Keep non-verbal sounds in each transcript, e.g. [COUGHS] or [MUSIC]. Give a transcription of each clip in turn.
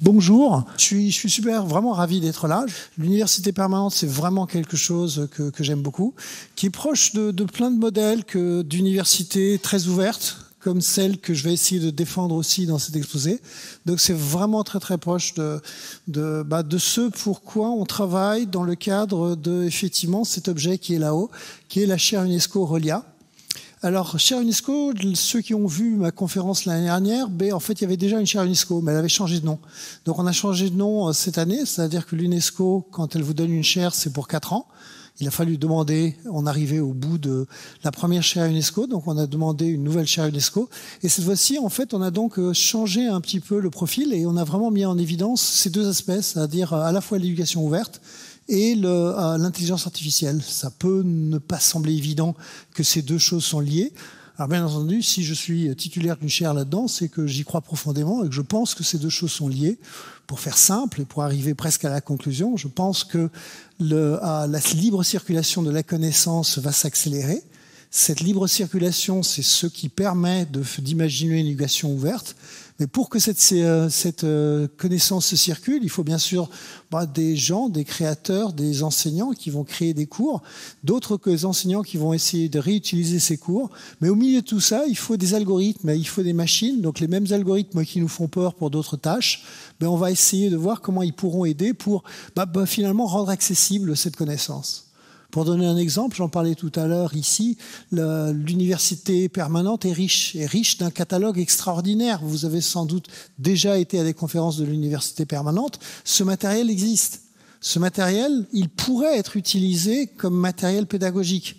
Bonjour, je suis, super, vraiment ravi d'être là. L'université permanente, c'est vraiment quelque chose que, j'aime beaucoup, qui est proche de, de plein de modèles que d'universités très ouvertes, comme celle que je vais essayer de défendre aussi dans cet exposé. Donc c'est vraiment très très proche de, de, bah, de ce pourquoi on travaille dans le cadre de effectivement cet objet qui est là-haut, qui est la chaire UNESCO Relia. Alors, chaire UNESCO, ceux qui ont vu ma conférence l'année dernière, ben, en fait, il y avait déjà une chaire UNESCO, mais elle avait changé de nom. Donc, on a changé de nom euh, cette année, c'est-à-dire que l'UNESCO, quand elle vous donne une chaire, c'est pour 4 ans. Il a fallu demander, on arrivait au bout de la première chaire UNESCO, donc on a demandé une nouvelle chaire UNESCO. Et cette fois-ci, en fait, on a donc euh, changé un petit peu le profil et on a vraiment mis en évidence ces deux aspects, c'est-à-dire euh, à la fois l'éducation ouverte et euh, l'intelligence artificielle. Ça peut ne pas sembler évident que ces deux choses sont liées. Alors bien entendu, si je suis titulaire d'une chaire là-dedans, c'est que j'y crois profondément et que je pense que ces deux choses sont liées pour faire simple et pour arriver presque à la conclusion, je pense que le, la libre circulation de la connaissance va s'accélérer. Cette libre circulation, c'est ce qui permet d'imaginer une éducation ouverte. Mais pour que cette, euh, euh, connaissance connaissance circule, il faut bien sûr bah, des gens, des créateurs, des enseignants qui vont créer des cours, d'autres que les enseignants qui vont essayer de réutiliser ces cours. Mais au milieu de tout ça, il faut des algorithmes, il faut des machines. Donc les mêmes algorithmes qui nous font peur pour d'autres tâches, mais ben, on va essayer de voir comment ils pourront aider pour bah, bah, finalement rendre accessible cette connaissance. Pour donner un exemple, j'en parlais tout à l'heure ici, l'université permanente est riche, est riche d'un catalogue extraordinaire. Vous avez sans doute déjà été à des conférences de l'université permanente. Ce matériel existe. Ce matériel, il pourrait être utilisé comme matériel pédagogique.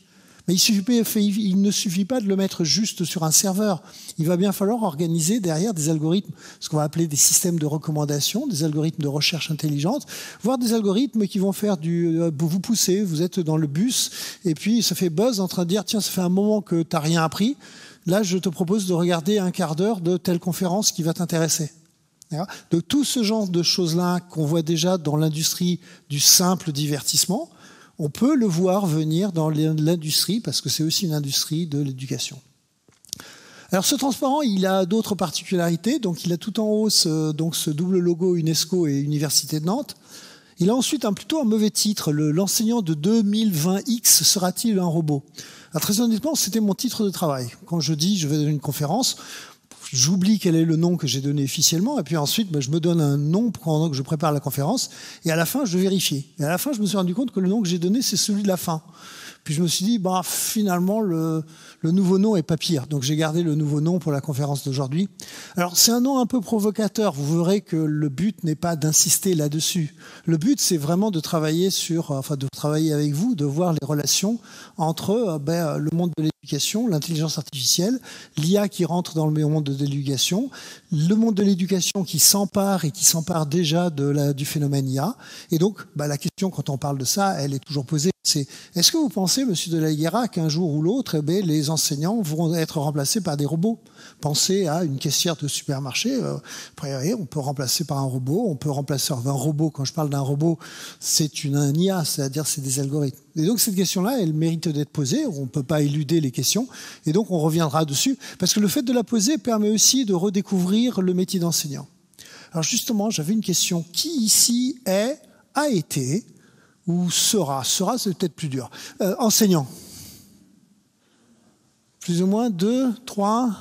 Mais il, ne suffit pas de le mettre juste sur un serveur. Il va bien falloir organiser derrière des algorithmes, ce qu'on va appeler des systèmes de recommandation, des algorithmes de recherche intelligente, voire des algorithmes qui vont faire du... Euh, vous poussez, vous êtes dans le bus, et puis ça fait buzz en train de dire, tiens, ça fait un moment que tu n'as rien appris. Là, je te propose de regarder un quart d'heure de telle conférence qui va t'intéresser. De tout ce genre de choses-là qu'on voit déjà dans l'industrie du simple divertissement, on peut le voir venir dans l'industrie, parce que c'est aussi une industrie de l'éducation. Alors ce transparent, il a d'autres particularités. Donc il a tout en haut ce, double logo UNESCO et Université de Nantes. Il a ensuite un plutôt un mauvais titre. L'enseignant de 2020X sera-t-il un robot Très honnêtement, c'était mon titre de travail. Quand je dis je vais donner une conférence, j'oublie quel est le nom que j'ai donné officiellement, et puis ensuite, bah, je me donne un nom pendant que je prépare la conférence, et à la fin, je vérifie. Et à la fin, je me suis rendu compte que le nom que j'ai donné, c'est celui de la fin. Puis je me suis dit, bah, finalement, le, le nouveau nom est pas pire. Donc j'ai gardé le nouveau nom pour la conférence d'aujourd'hui. Alors c'est un nom un peu provocateur. Vous verrez que le but n'est pas d'insister là-dessus. Le but, c'est vraiment de travailler sur, enfin, de travailler avec vous, de voir les relations entre euh, ben, le monde de l'éducation l'intelligence artificielle, l'IA qui rentre dans le monde de l'éducation, le monde de l'éducation qui s'empare et qui s'empare déjà du phénomène IA. Et donc, bah, la question quand on parle de ça, elle est toujours posée. C'est est-ce que vous pensez, Monsieur de la Guerra, qu'un jour ou l'autre, eh les enseignants vont être remplacés par des robots Penser à une caissière de supermarché. Euh, on peut remplacer par un robot. On peut remplacer par un robot. Quand je parle d'un robot, c'est une un IA, c'est-à-dire c'est des algorithmes. Et donc cette question-là, elle mérite d'être posée. On ne peut pas éluder les questions. Et donc on reviendra dessus parce que le fait de la poser permet aussi de redécouvrir le métier d'enseignant. Alors justement, j'avais une question. Qui ici est, a été e ou sera Sera, c'est peut-être plus dur. Euh, enseignant plus ou moins deux, trois,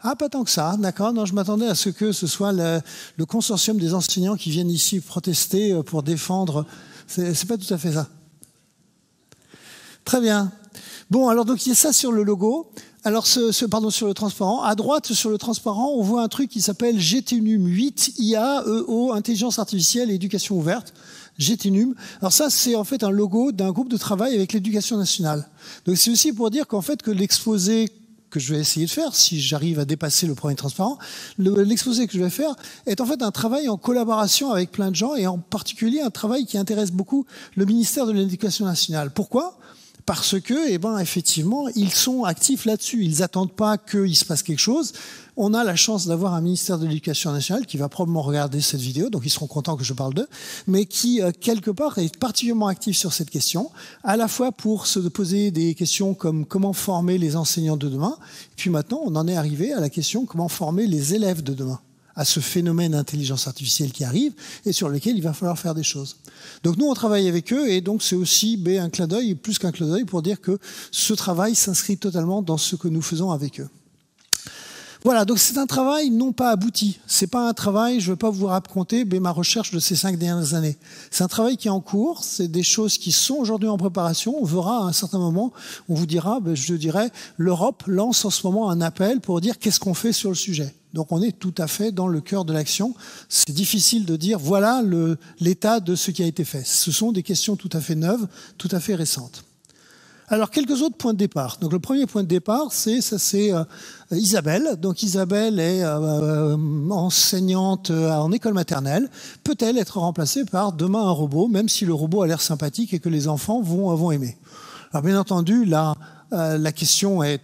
ah, pas tant que ça, d'accord. Non, je m'attendais à ce que ce soit le, consortium des enseignants qui viennent ici protester euh, pour défendre. C'est pas tout à fait ça. Très bien. Bon, alors donc il y a ça sur le logo. Alors, ce, pardon, sur le transparent. À droite, sur le transparent, on voit un truc qui s'appelle GTNUM 8, IA, EO, Intelligence Artificielle et Éducation Ouverte. GTNUM. Alors ça, c'est en fait un logo d'un groupe de travail avec l'éducation nationale. Donc c'est aussi pour dire qu'en fait, que l'exposé je vais essayer de faire, si j'arrive à dépasser le premier transparent, l'exposé que je vais faire est en fait un travail en collaboration avec plein de gens et en particulier un travail qui intéresse beaucoup le ministère de l'Éducation nationale. Pourquoi parce que, eh ben, effectivement, ils sont actifs là-dessus. Ils n'attendent pas qu'il se passe quelque chose. On a la chance d'avoir un ministère de l'Éducation nationale qui va probablement regarder cette vidéo, donc ils seront contents que je parle d'eux, mais qui, euh, quelque part, est particulièrement actif sur cette question, à la fois pour se poser des questions comme comment former les enseignants de demain, puis maintenant, on en est arrivé à la question comment former les élèves de demain à ce phénomène d'intelligence artificielle qui arrive et sur lequel il va falloir faire des choses. Donc nous, on travaille avec eux et donc c'est aussi un clin d'œil, plus qu'un clin d'œil, pour dire que ce travail s'inscrit totalement dans ce que nous faisons avec eux. Voilà, donc c'est un travail non pas abouti. C'est pas un travail, je ne vais pas vous raconter ma recherche de ces cinq dernières années. C'est un travail qui est en cours, c'est des choses qui sont aujourd'hui en préparation. On verra à un certain moment, on vous dira, ben, je dirais, l'Europe lance en ce moment un appel pour dire qu'est-ce qu'on fait sur le sujet. Donc on est tout à fait dans le cœur de l'action. C'est difficile de dire voilà l'état de ce qui a été fait. Ce sont des questions tout à fait neuves, tout à fait récentes. Alors quelques autres points de départ. Donc le premier point de départ, c'est ça, c'est euh, Isabelle. Donc Isabelle est euh, euh, enseignante en école maternelle. Peut-elle être remplacée par demain un robot, même si le robot a l'air sympathique et que les enfants vont, aimer Alors bien entendu, là, la question est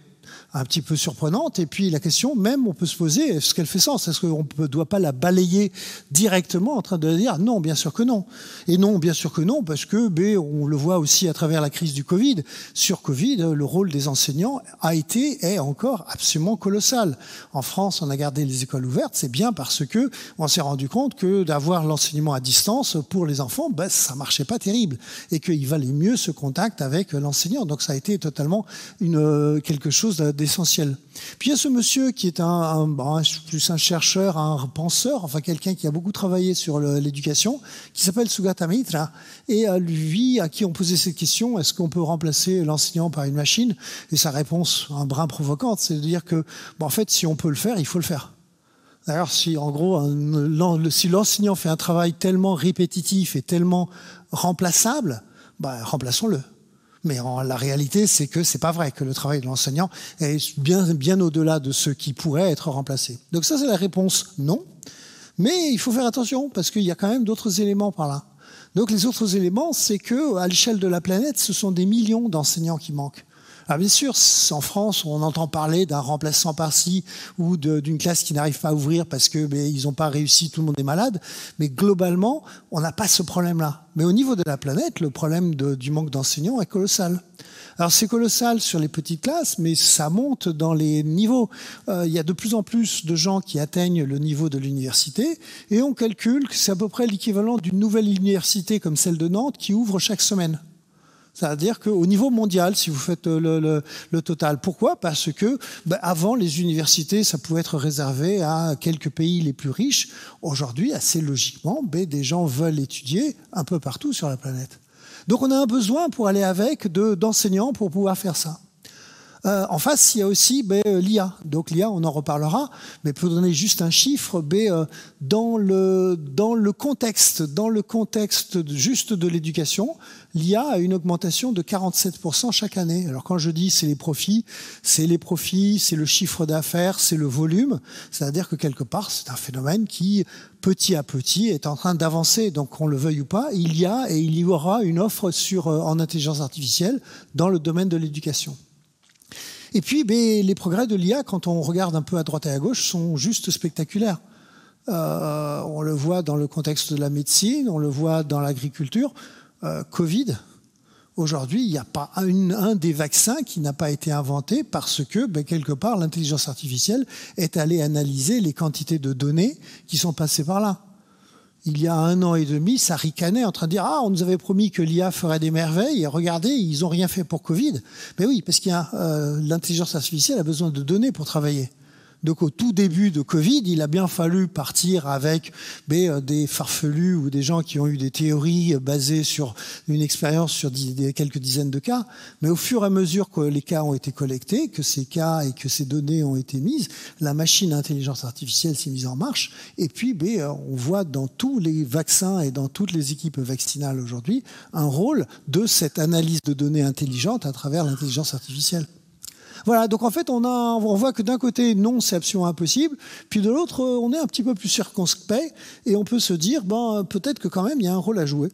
un petit peu surprenante. Et puis la question même, on peut se poser, est-ce qu'elle fait sens Est-ce qu'on ne doit pas la balayer directement en train de dire non, bien sûr que non. Et non, bien sûr que non, parce que b ben, on le voit aussi à travers la crise du Covid. Sur Covid, le rôle des enseignants a été, est encore absolument colossal. En France, on a gardé les écoles ouvertes, c'est bien parce que on s'est rendu compte que d'avoir l'enseignement à distance pour les enfants, ben, ça marchait pas terrible et qu'il valait mieux ce contact avec l'enseignant. Donc ça a été totalement une, quelque chose de essentiel Puis il y a ce monsieur qui est bah, un, plus un chercheur, un penseur, enfin quelqu'un qui a beaucoup travaillé sur l'éducation, qui s'appelle Sugata Mitra, et à euh, lui, à qui on posait cette question, est-ce qu'on peut remplacer l'enseignant par une machine Et sa réponse, un brin provocante, c'est de dire que, bah, en fait, si on peut le faire, il faut le faire. D'ailleurs, si en gros, si l'enseignant fait un travail tellement répétitif et tellement remplaçable, bah, remplaçons-le mais en, la réalité, c'est que c'est pas vrai, que le travail de l'enseignant est bien, bien au-delà de ce qui pourrait être remplacé. Donc ça, c'est la réponse non. Mais il faut faire attention, parce qu'il y a quand même d'autres éléments par là. Donc les autres éléments, c'est que à l'échelle de la planète, ce sont des millions d'enseignants qui manquent. Alors ah, bien sûr, en France, on entend parler d'un remplaçant par-ci ou d'une classe qui n'arrive pas à ouvrir parce que ben, ils n'ont pas réussi, tout le monde est malade. Mais globalement, on n'a pas ce problème-là. Mais au niveau de la planète, le problème du manque d'enseignants est colossal. Alors c'est colossal sur les petites classes, mais ça monte dans les niveaux. Euh, il y a de plus en plus de gens qui atteignent le niveau de l'université, et on calcule que c'est à peu près l'équivalent d'une nouvelle université comme celle de Nantes qui ouvre chaque semaine. C'est-à-dire qu'au niveau mondial, si vous faites euh, le, total. Pourquoi Parce que bah, avant, les universités, ça pouvait être réservé à quelques pays les plus riches. Aujourd'hui, assez logiquement, ben, des gens veulent étudier un peu partout sur la planète. Donc on a un besoin pour aller avec d'enseignants pour pouvoir faire ça. Euh, en face, il y a aussi ben, euh, l'IA. Donc l'IA, on en reparlera, mais pour donner juste un chiffre, ben, euh, dans, le, dans le contexte, dans le contexte juste de l'éducation, l'IA a une augmentation de 47% chaque année. Alors quand je dis c'est les profits, c'est les profits, c'est le chiffre d'affaires, c'est le volume, c'est-à-dire que quelque part, c'est un phénomène qui petit à petit est en train d'avancer. Donc qu'on le veuille ou pas, il y a et il y aura une offre sur, en intelligence artificielle dans le domaine de l'éducation. Et puis, ben, les progrès de l'IA, quand on regarde un peu à droite et à gauche, sont juste spectaculaires. Euh, on le voit dans le contexte de la médecine, on le voit dans l'agriculture. Euh, Covid, aujourd'hui, il n'y a pas un, des vaccins qui n'a pas été inventé parce que, ben, quelque part, l'intelligence artificielle est allée analyser les quantités de données qui sont passées par là il y a un an et demi, ça ricanait en train de dire Ah, on nous avait promis que l'IA ferait des merveilles, et regardez, ils n'ont rien fait pour Covid. Mais oui, parce qu'il euh, l'intelligence artificielle a besoin de données pour travailler. Donc au tout début de Covid, il a bien fallu partir avec ben, euh, des farfelus ou des gens qui ont eu des théories euh, basées sur une expérience sur quelques dizaines de cas. Mais au fur et à mesure que les cas ont été collectés, que ces cas et que ces données ont été mises, la machine à intelligence artificielle s'est mise en marche. Et puis ben, euh, on voit dans tous les vaccins et dans toutes les équipes vaccinales aujourd'hui un rôle de cette analyse de données intelligentes à travers l'intelligence artificielle. Voilà, donc en fait, on, voit que d'un côté, non, c'est absolument impossible, puis de l'autre, euh, on est un petit peu plus circonspect et on peut se dire, ben, euh, peut-être que quand même, il y a un rôle à jouer.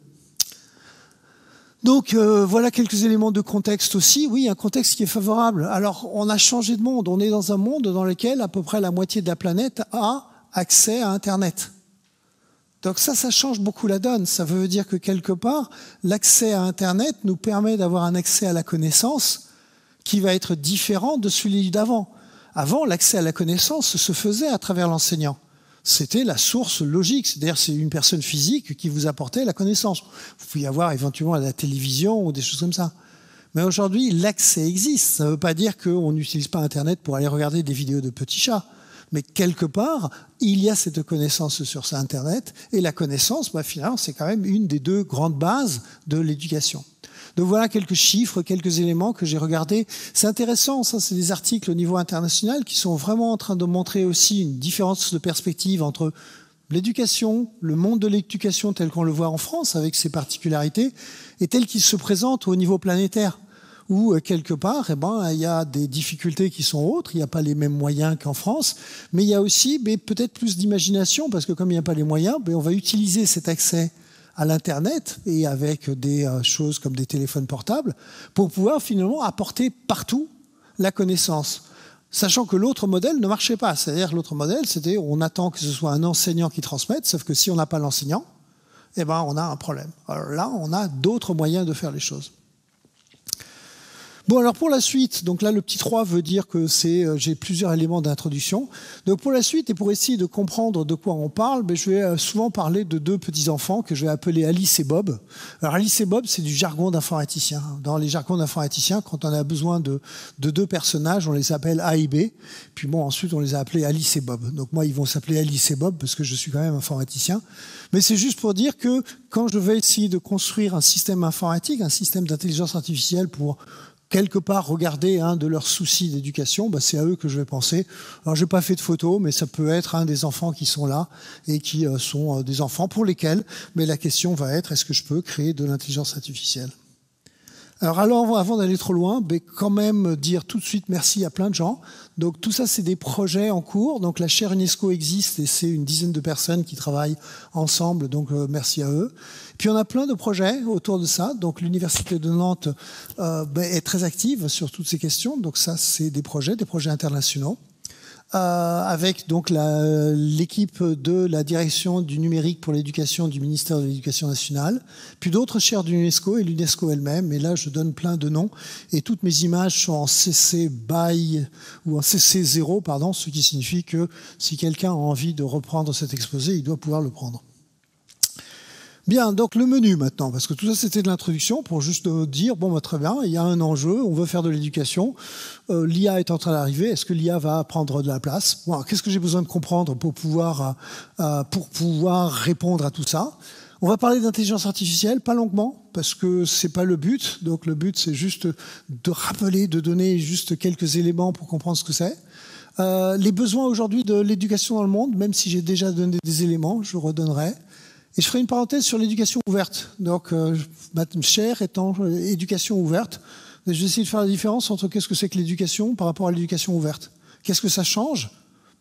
Donc euh, voilà quelques éléments de contexte aussi. Oui, un contexte qui est favorable. Alors on a changé de monde. On est dans un monde dans lequel à peu près la moitié de la planète a accès à Internet. Donc ça, ça change beaucoup la donne. Ça veut dire que quelque part, l'accès à Internet nous permet d'avoir un accès à la connaissance qui va être différent de celui d'avant. Avant, l'accès à la connaissance se faisait à travers l'enseignant. C'était la source logique, c'est-à-dire c'est une personne physique qui vous apportait la connaissance. Vous pouvez avoir éventuellement la télévision ou des choses comme ça. Mais aujourd'hui, l'accès existe. Ça ne veut pas dire qu'on n'utilise pas Internet pour aller regarder des vidéos de petits chats. Mais quelque part, il y a cette connaissance sur Internet. Et la connaissance, bah, finalement, c'est quand même une des deux grandes bases de l'éducation. Donc voilà quelques chiffres, quelques éléments que j'ai regardés. C'est intéressant, ça c'est des articles au niveau international qui sont vraiment en train de montrer aussi une différence de perspective entre l'éducation, le monde de l'éducation tel qu'on le voit en France avec ses particularités, et tel qu'il se présente au niveau planétaire où euh, quelque part, eh ben, il y a des difficultés qui sont autres, il n'y a pas les mêmes moyens qu'en France, mais il y a aussi peut-être plus d'imagination, parce que comme il n'y a pas les moyens, ben, on va utiliser cet accès à l'Internet et avec des euh, choses comme des téléphones portables pour pouvoir finalement apporter partout la connaissance. Sachant que l'autre modèle ne marchait pas. C'est-à-dire l'autre modèle, c'était on attend que ce soit un enseignant qui transmette, sauf que si on n'a pas l'enseignant, eh ben, on a un problème. Alors là, on a d'autres moyens de faire les choses. Bon, alors pour la suite, donc là, le petit 3 veut dire que c'est, euh, j'ai plusieurs éléments d'introduction. Donc pour la suite, et pour essayer de comprendre de quoi on parle, ben, je vais euh, souvent parler de deux petits-enfants que je vais appeler Alice et Bob. Alors Alice et Bob, c'est du jargon d'informaticien. Dans les jargons d'informaticien, quand on a besoin de, deux personnages, on les appelle A et B. Puis bon, ensuite, on les a appelés Alice et Bob. Donc moi, ils vont s'appeler Alice et Bob parce que je suis quand même informaticien. Mais c'est juste pour dire que quand je vais essayer de construire un système informatique, un système d'intelligence artificielle pour quelque part regarder un de leurs soucis d'éducation, bah, c'est à eux que je vais penser. Alors j'ai pas fait de photo, mais ça peut être un des enfants qui sont là et qui euh, sont euh, des enfants pour lesquels, mais la question va être est-ce que je peux créer de l'intelligence artificielle alors, alors avant d'aller trop loin, mais quand même dire tout de suite merci à plein de gens. Donc tout ça, c'est des projets en cours. Donc la chaire UNESCO existe et c'est une dizaine de personnes qui travaillent ensemble. Donc euh, merci à eux. Puis on a plein de projets autour de ça. Donc l'Université de Nantes euh, ben, est très active sur toutes ces questions. Donc ça, c'est des projets, des projets internationaux. Euh, avec donc l'équipe de la direction du numérique pour l'éducation du ministère de l'Éducation nationale, puis d'autres chaires de l'UNESCO et l'UNESCO elle-même. Et là, je donne plein de noms. Et toutes mes images sont en CC BY ou en CC 0, pardon, ce qui signifie que si quelqu'un a envie de reprendre cet exposé, il doit pouvoir le prendre. Bien, donc le menu maintenant, parce que tout ça c'était de l'introduction pour juste euh, dire, bon, bah, très bien, il y a un enjeu, on veut faire de l'éducation, euh, l'IA est en train d'arriver, est-ce que l'IA va prendre de la place Qu'est-ce que j'ai besoin de comprendre pour pouvoir, euh, pour pouvoir répondre à tout ça on va parler d'intelligence artificielle, pas longuement, parce que c'est pas le but. Donc le but, c'est juste de rappeler, de donner juste quelques éléments pour comprendre ce que c'est. les besoins aujourd'hui de l'éducation dans le monde, même si j'ai déjà donné des éléments, je redonnerai. Et je ferai une parenthèse sur l'éducation ouverte. Donc, euh, ma étant euh, éducation ouverte, je vais essayer de faire la différence entre qu'est-ce que c'est que l'éducation par rapport à l'éducation ouverte. Qu'est-ce que ça change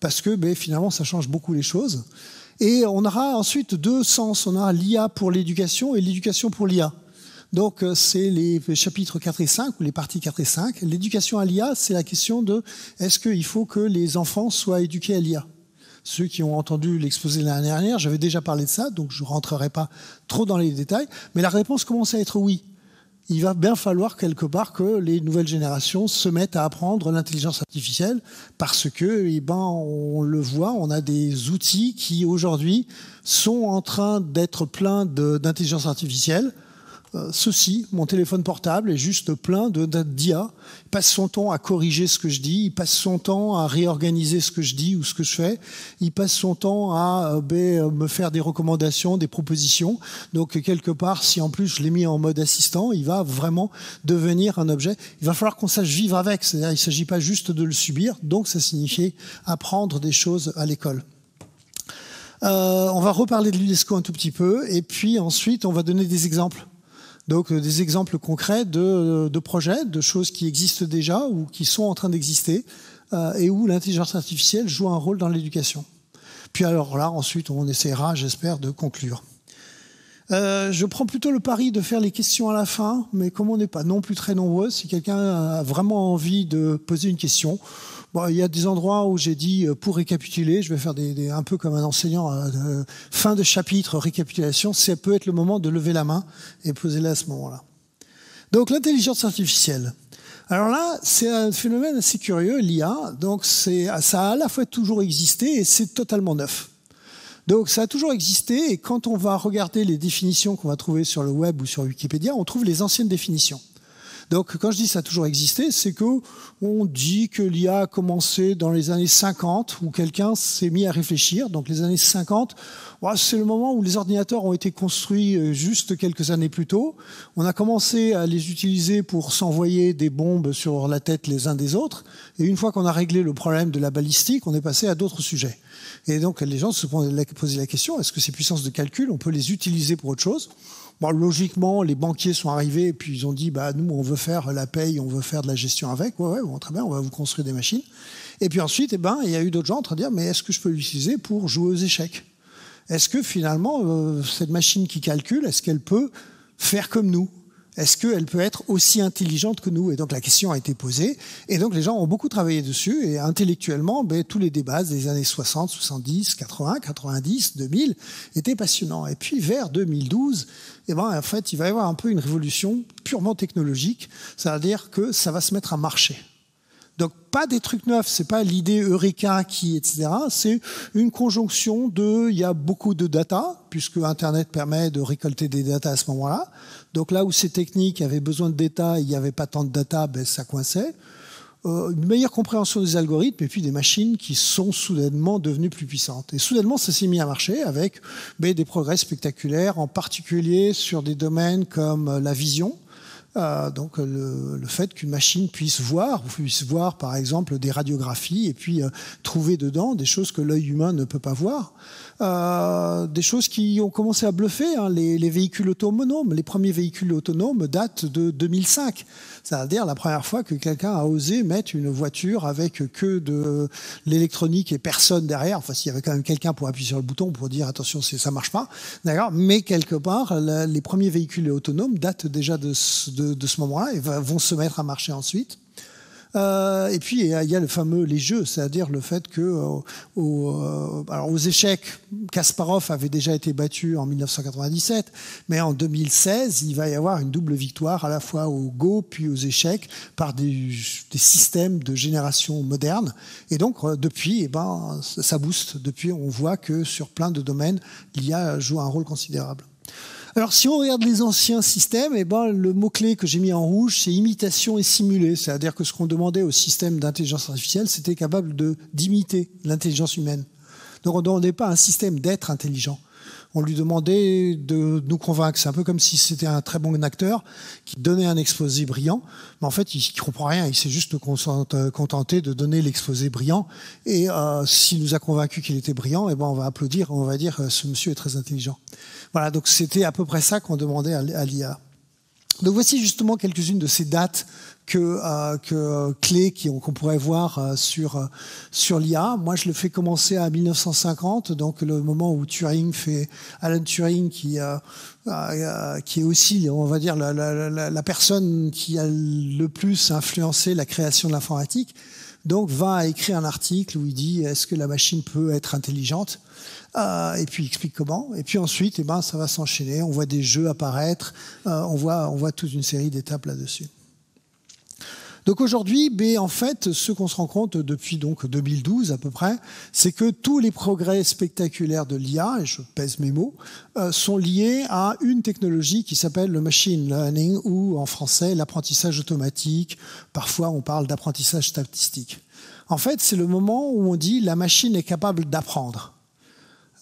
Parce que ben, finalement, ça change beaucoup les choses. Et on aura ensuite deux sens. On aura l'IA pour l'éducation et l'éducation pour l'IA. Donc, euh, c'est les chapitres 4 et 5, ou les parties 4 et 5. L'éducation à l'IA, c'est la question de est-ce qu'il faut que les enfants soient éduqués à l'IA ceux qui ont entendu l'exposé l'année dernière, j'avais déjà parlé de ça, donc je ne rentrerai pas trop dans les détails, mais la réponse commence à être oui. Il va bien falloir quelque part que les nouvelles générations se mettent à apprendre l'intelligence artificielle parce que, eh ben, on le voit, on a des outils qui aujourd'hui sont en train d'être pleins d'intelligence artificielle euh, ceci, mon téléphone portable est juste plein de, d'IA. Il passe son temps à corriger ce que je dis, il passe son temps à réorganiser ce que je dis ou ce que je fais, il passe son temps à euh, ben, euh, me faire des recommandations, des propositions. Donc quelque part, si en plus je l'ai mis en mode assistant, il va vraiment devenir un objet. Il va falloir qu'on sache vivre avec, cest il ne s'agit pas juste de le subir, donc ça signifie apprendre des choses à l'école. on va reparler de l'UNESCO un tout petit peu, et puis ensuite on va donner des exemples donc euh, des exemples concrets euh, de, projets, de choses qui existent déjà ou qui sont en train d'exister euh, et où l'intelligence artificielle joue un rôle dans l'éducation. Puis alors là, ensuite, on essaiera, j'espère, de conclure. je prends plutôt le pari de faire les questions à la fin, mais comme on n'est pas non plus très nombreux, si quelqu'un a vraiment envie de poser une question, il y a des endroits où j'ai dit, euh, pour récapituler, je vais faire des, un peu comme un enseignant, euh, euh, fin de chapitre, récapitulation, ça peut être le moment de lever la main et poser-la à ce moment-là. Donc l'intelligence artificielle. Alors là, c'est un phénomène assez curieux, l'IA. Donc ça a à la fois toujours existé et c'est totalement neuf. Donc ça a toujours existé et quand on va regarder les définitions qu'on va trouver sur le web ou sur Wikipédia, on trouve les anciennes définitions. Donc quand je dis ça a toujours existé, c'est que on dit que l'IA a commencé dans les années 50 où quelqu'un s'est mis à réfléchir. Donc les années 50, c'est le moment où les ordinateurs ont été construits euh, juste quelques années plus tôt. On a commencé à les utiliser pour s'envoyer des bombes sur la tête les uns des autres. Et une fois qu'on a réglé le problème de la balistique, on est passé à d'autres sujets. Et donc les gens se posaient la question, est-ce que ces puissances de calcul, on peut les utiliser pour autre chose Bon, logiquement, les banquiers sont arrivés et puis ils ont dit, bah, nous, on veut faire la paye, on veut faire de la gestion avec. Ouais, ouais, bon, très bien, on va vous construire des machines. Et puis ensuite, eh ben, il y a eu d'autres gens en train de dire, mais est-ce que je peux l'utiliser pour jouer aux échecs Est-ce que finalement, euh, cette machine qui calcule, est-ce qu'elle peut faire comme nous est-ce qu'elle peut être aussi intelligente que nous Et donc la question a été posée, et donc les gens ont beaucoup travaillé dessus, et intellectuellement, ben, tous les débats des années 60, 70, 80, 90, 2000 étaient passionnants. Et puis vers 2012, eh ben, en fait, il va y avoir un peu une révolution purement technologique, c'est-à-dire que ça va se mettre à marcher. Donc pas des trucs neufs, c'est pas l'idée Eureka qui, etc. C'est une conjonction de, il y a beaucoup de data, puisque Internet permet de récolter des data à ce moment-là. Donc là où ces techniques avaient besoin de data, il n'y avait pas tant de data, ben, ça coinçait. Euh, une meilleure compréhension des algorithmes et puis des machines qui sont soudainement devenues plus puissantes. Et soudainement, ça s'est mis à marcher avec ben, des progrès spectaculaires, en particulier sur des domaines comme euh, la vision. Euh, donc le, fait qu'une machine puisse voir, puisse voir par exemple des radiographies et puis trouver dedans des choses que l'œil humain ne peut pas voir. Euh, des choses qui ont commencé à bluffer. Hein, les, véhicules autonomes, les premiers véhicules autonomes datent de 2005. C'est-à-dire la première fois que quelqu'un a osé mettre une voiture avec que de l'électronique et personne derrière. Enfin, s'il y avait quand même quelqu'un pour appuyer sur le bouton pour dire attention, ça marche pas. Mais quelque part, les premiers véhicules autonomes datent déjà de ce, moment-là et vont se mettre à marcher ensuite. Euh, et puis, il y a le fameux les jeux, c'est-à-dire le fait que euh, aux, euh, alors aux échecs, Kasparov avait déjà été battu en 1997, mais en 2016, il va y avoir une double victoire à la fois au go puis aux échecs par des, des systèmes de génération moderne. Et donc, euh, depuis, eh ben, ça booste. Depuis, on voit que sur plein de domaines, l'IA joue un rôle considérable. Alors si on regarde les anciens systèmes, eh ben, le mot-clé que j'ai mis en rouge, c'est imitation et simuler. C'est-à-dire que ce qu'on demandait au système d'intelligence artificielle, c'était capable d'imiter l'intelligence humaine. Donc on ne demandait pas un système d'être intelligent, on lui demandait de nous convaincre. C'est un peu comme si c'était un très bon acteur qui donnait un exposé brillant, mais en fait, il ne comprend rien. Il s'est juste euh, contenté de donner l'exposé brillant. Et euh, s'il nous a convaincu qu'il était brillant, eh ben, on va applaudir, on va dire euh, ce monsieur est très intelligent. Voilà, donc c'était à peu près ça qu'on demandait à, l'IA. Donc voici justement quelques-unes de ces dates que, euh, que euh, clés qu'on pourrait voir euh, sur, sur l'IA. Moi, je le fais commencer à 1950, donc le moment où Turing fait Alan Turing qui qui est aussi, on va dire, la, personne qui a le plus influencé la création de l'informatique, donc va écrire un article où il dit est-ce que la machine peut être intelligente Et puis il explique comment. Et puis ensuite, eh ben, ça va s'enchaîner. On voit des jeux apparaître. on voit, on voit toute une série d'étapes là-dessus. Donc aujourd'hui, en fait, ce qu'on se rend compte depuis donc 2012 à peu près, c'est que tous les progrès spectaculaires de l'IA, et je pèse mes mots, euh, sont liés à une technologie qui s'appelle le machine learning ou en français l'apprentissage automatique. Parfois, on parle d'apprentissage statistique. En fait, c'est le moment où on dit la machine est capable d'apprendre.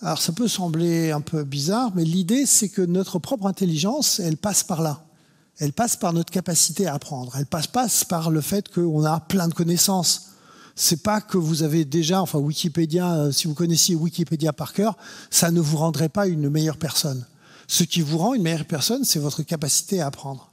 Alors ça peut sembler un peu bizarre, mais l'idée c'est que notre propre intelligence, elle passe par là elle passe par notre capacité à apprendre. Elle passe pas par le fait qu'on a plein de connaissances. C'est pas que vous avez déjà, enfin Wikipédia, euh, si vous connaissiez Wikipédia par cœur, ça ne vous rendrait pas une meilleure personne. Ce qui vous rend une meilleure personne, c'est votre capacité à apprendre.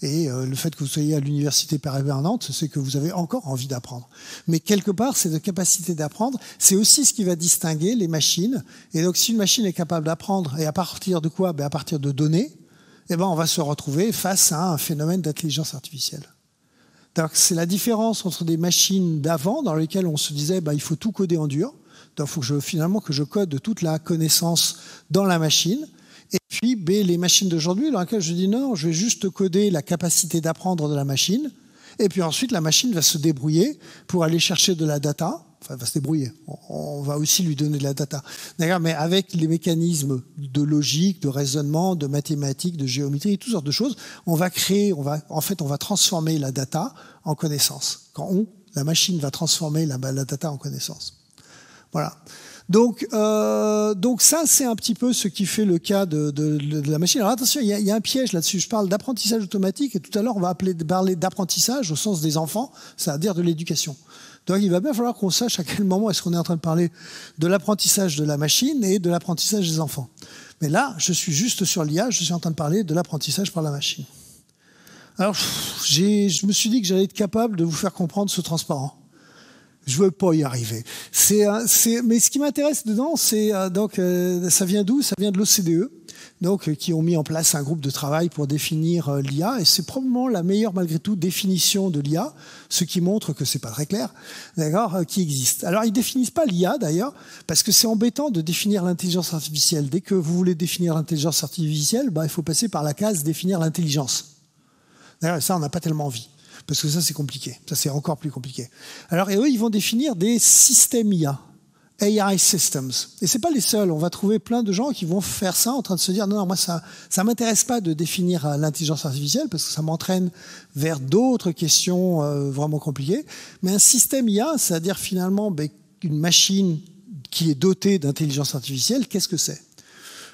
Et euh, le fait que vous soyez à l'université Paris-Nantes, c'est que vous avez encore envie d'apprendre. Mais quelque part, cette capacité d'apprendre, c'est aussi ce qui va distinguer les machines. Et donc, si une machine est capable d'apprendre, et à partir de quoi ben, À partir de données, eh ben, on va se retrouver face à un phénomène d'intelligence artificielle. C'est la différence entre des machines d'avant dans lesquelles on se disait bah, il faut tout coder en dur, donc il faut que je, finalement que je code toute la connaissance dans la machine, et puis B, ben, les machines d'aujourd'hui dans lesquelles je dis non, je vais juste coder la capacité d'apprendre de la machine, et puis ensuite la machine va se débrouiller pour aller chercher de la data, va se débrouiller. On, va aussi lui donner de la data. D'ailleurs, mais avec les mécanismes de logique, de raisonnement, de mathématiques, de géométrie, toutes sortes de choses, on va créer, on va, en fait, on va transformer la data en connaissance. Quand on, la machine va transformer la, data en connaissance. Voilà. Donc, euh, donc ça, c'est un petit peu ce qui fait le cas de, la machine. Alors attention, il y, a, un piège là-dessus. Je parle d'apprentissage automatique et tout à l'heure, on va parler d'apprentissage au sens des enfants, c'est-à-dire de l'éducation. Donc il va bien falloir qu'on sache à quel moment est-ce qu'on est en train de parler de l'apprentissage de la machine et de l'apprentissage des enfants. Mais là, je suis juste sur l'IA, je suis en train de parler de l'apprentissage par la machine. Alors, je me suis dit que j'allais être capable de vous faire comprendre ce transparent. Je veux pas y arriver. mais ce qui m'intéresse dedans, c'est euh, donc euh, ça vient d'où Ça vient de l'OCDE donc, euh, qui ont mis en place un groupe de travail pour définir euh, l'IA. Et c'est probablement la meilleure, malgré tout, définition de l'IA, ce qui montre que ce n'est pas très clair, d'accord, euh, qui existe. Alors, ils définissent pas l'IA, d'ailleurs, parce que c'est embêtant de définir l'intelligence artificielle. Dès que vous voulez définir l'intelligence artificielle, bah, il faut passer par la case définir l'intelligence. D'ailleurs, ça, on n'a pas tellement envie parce que ça c'est compliqué, ça c'est encore plus compliqué. Alors et eux ils vont définir des systèmes IA. AI Systems. Et c'est pas les seuls. On va trouver plein de gens qui vont faire ça en train de se dire non, non, moi ça, ça m'intéresse pas de définir euh, l'intelligence artificielle parce que ça m'entraîne vers d'autres questions euh, vraiment compliquées. Mais un système IA, c'est-à-dire finalement ben, une machine qui est dotée d'intelligence artificielle, qu'est-ce que c'est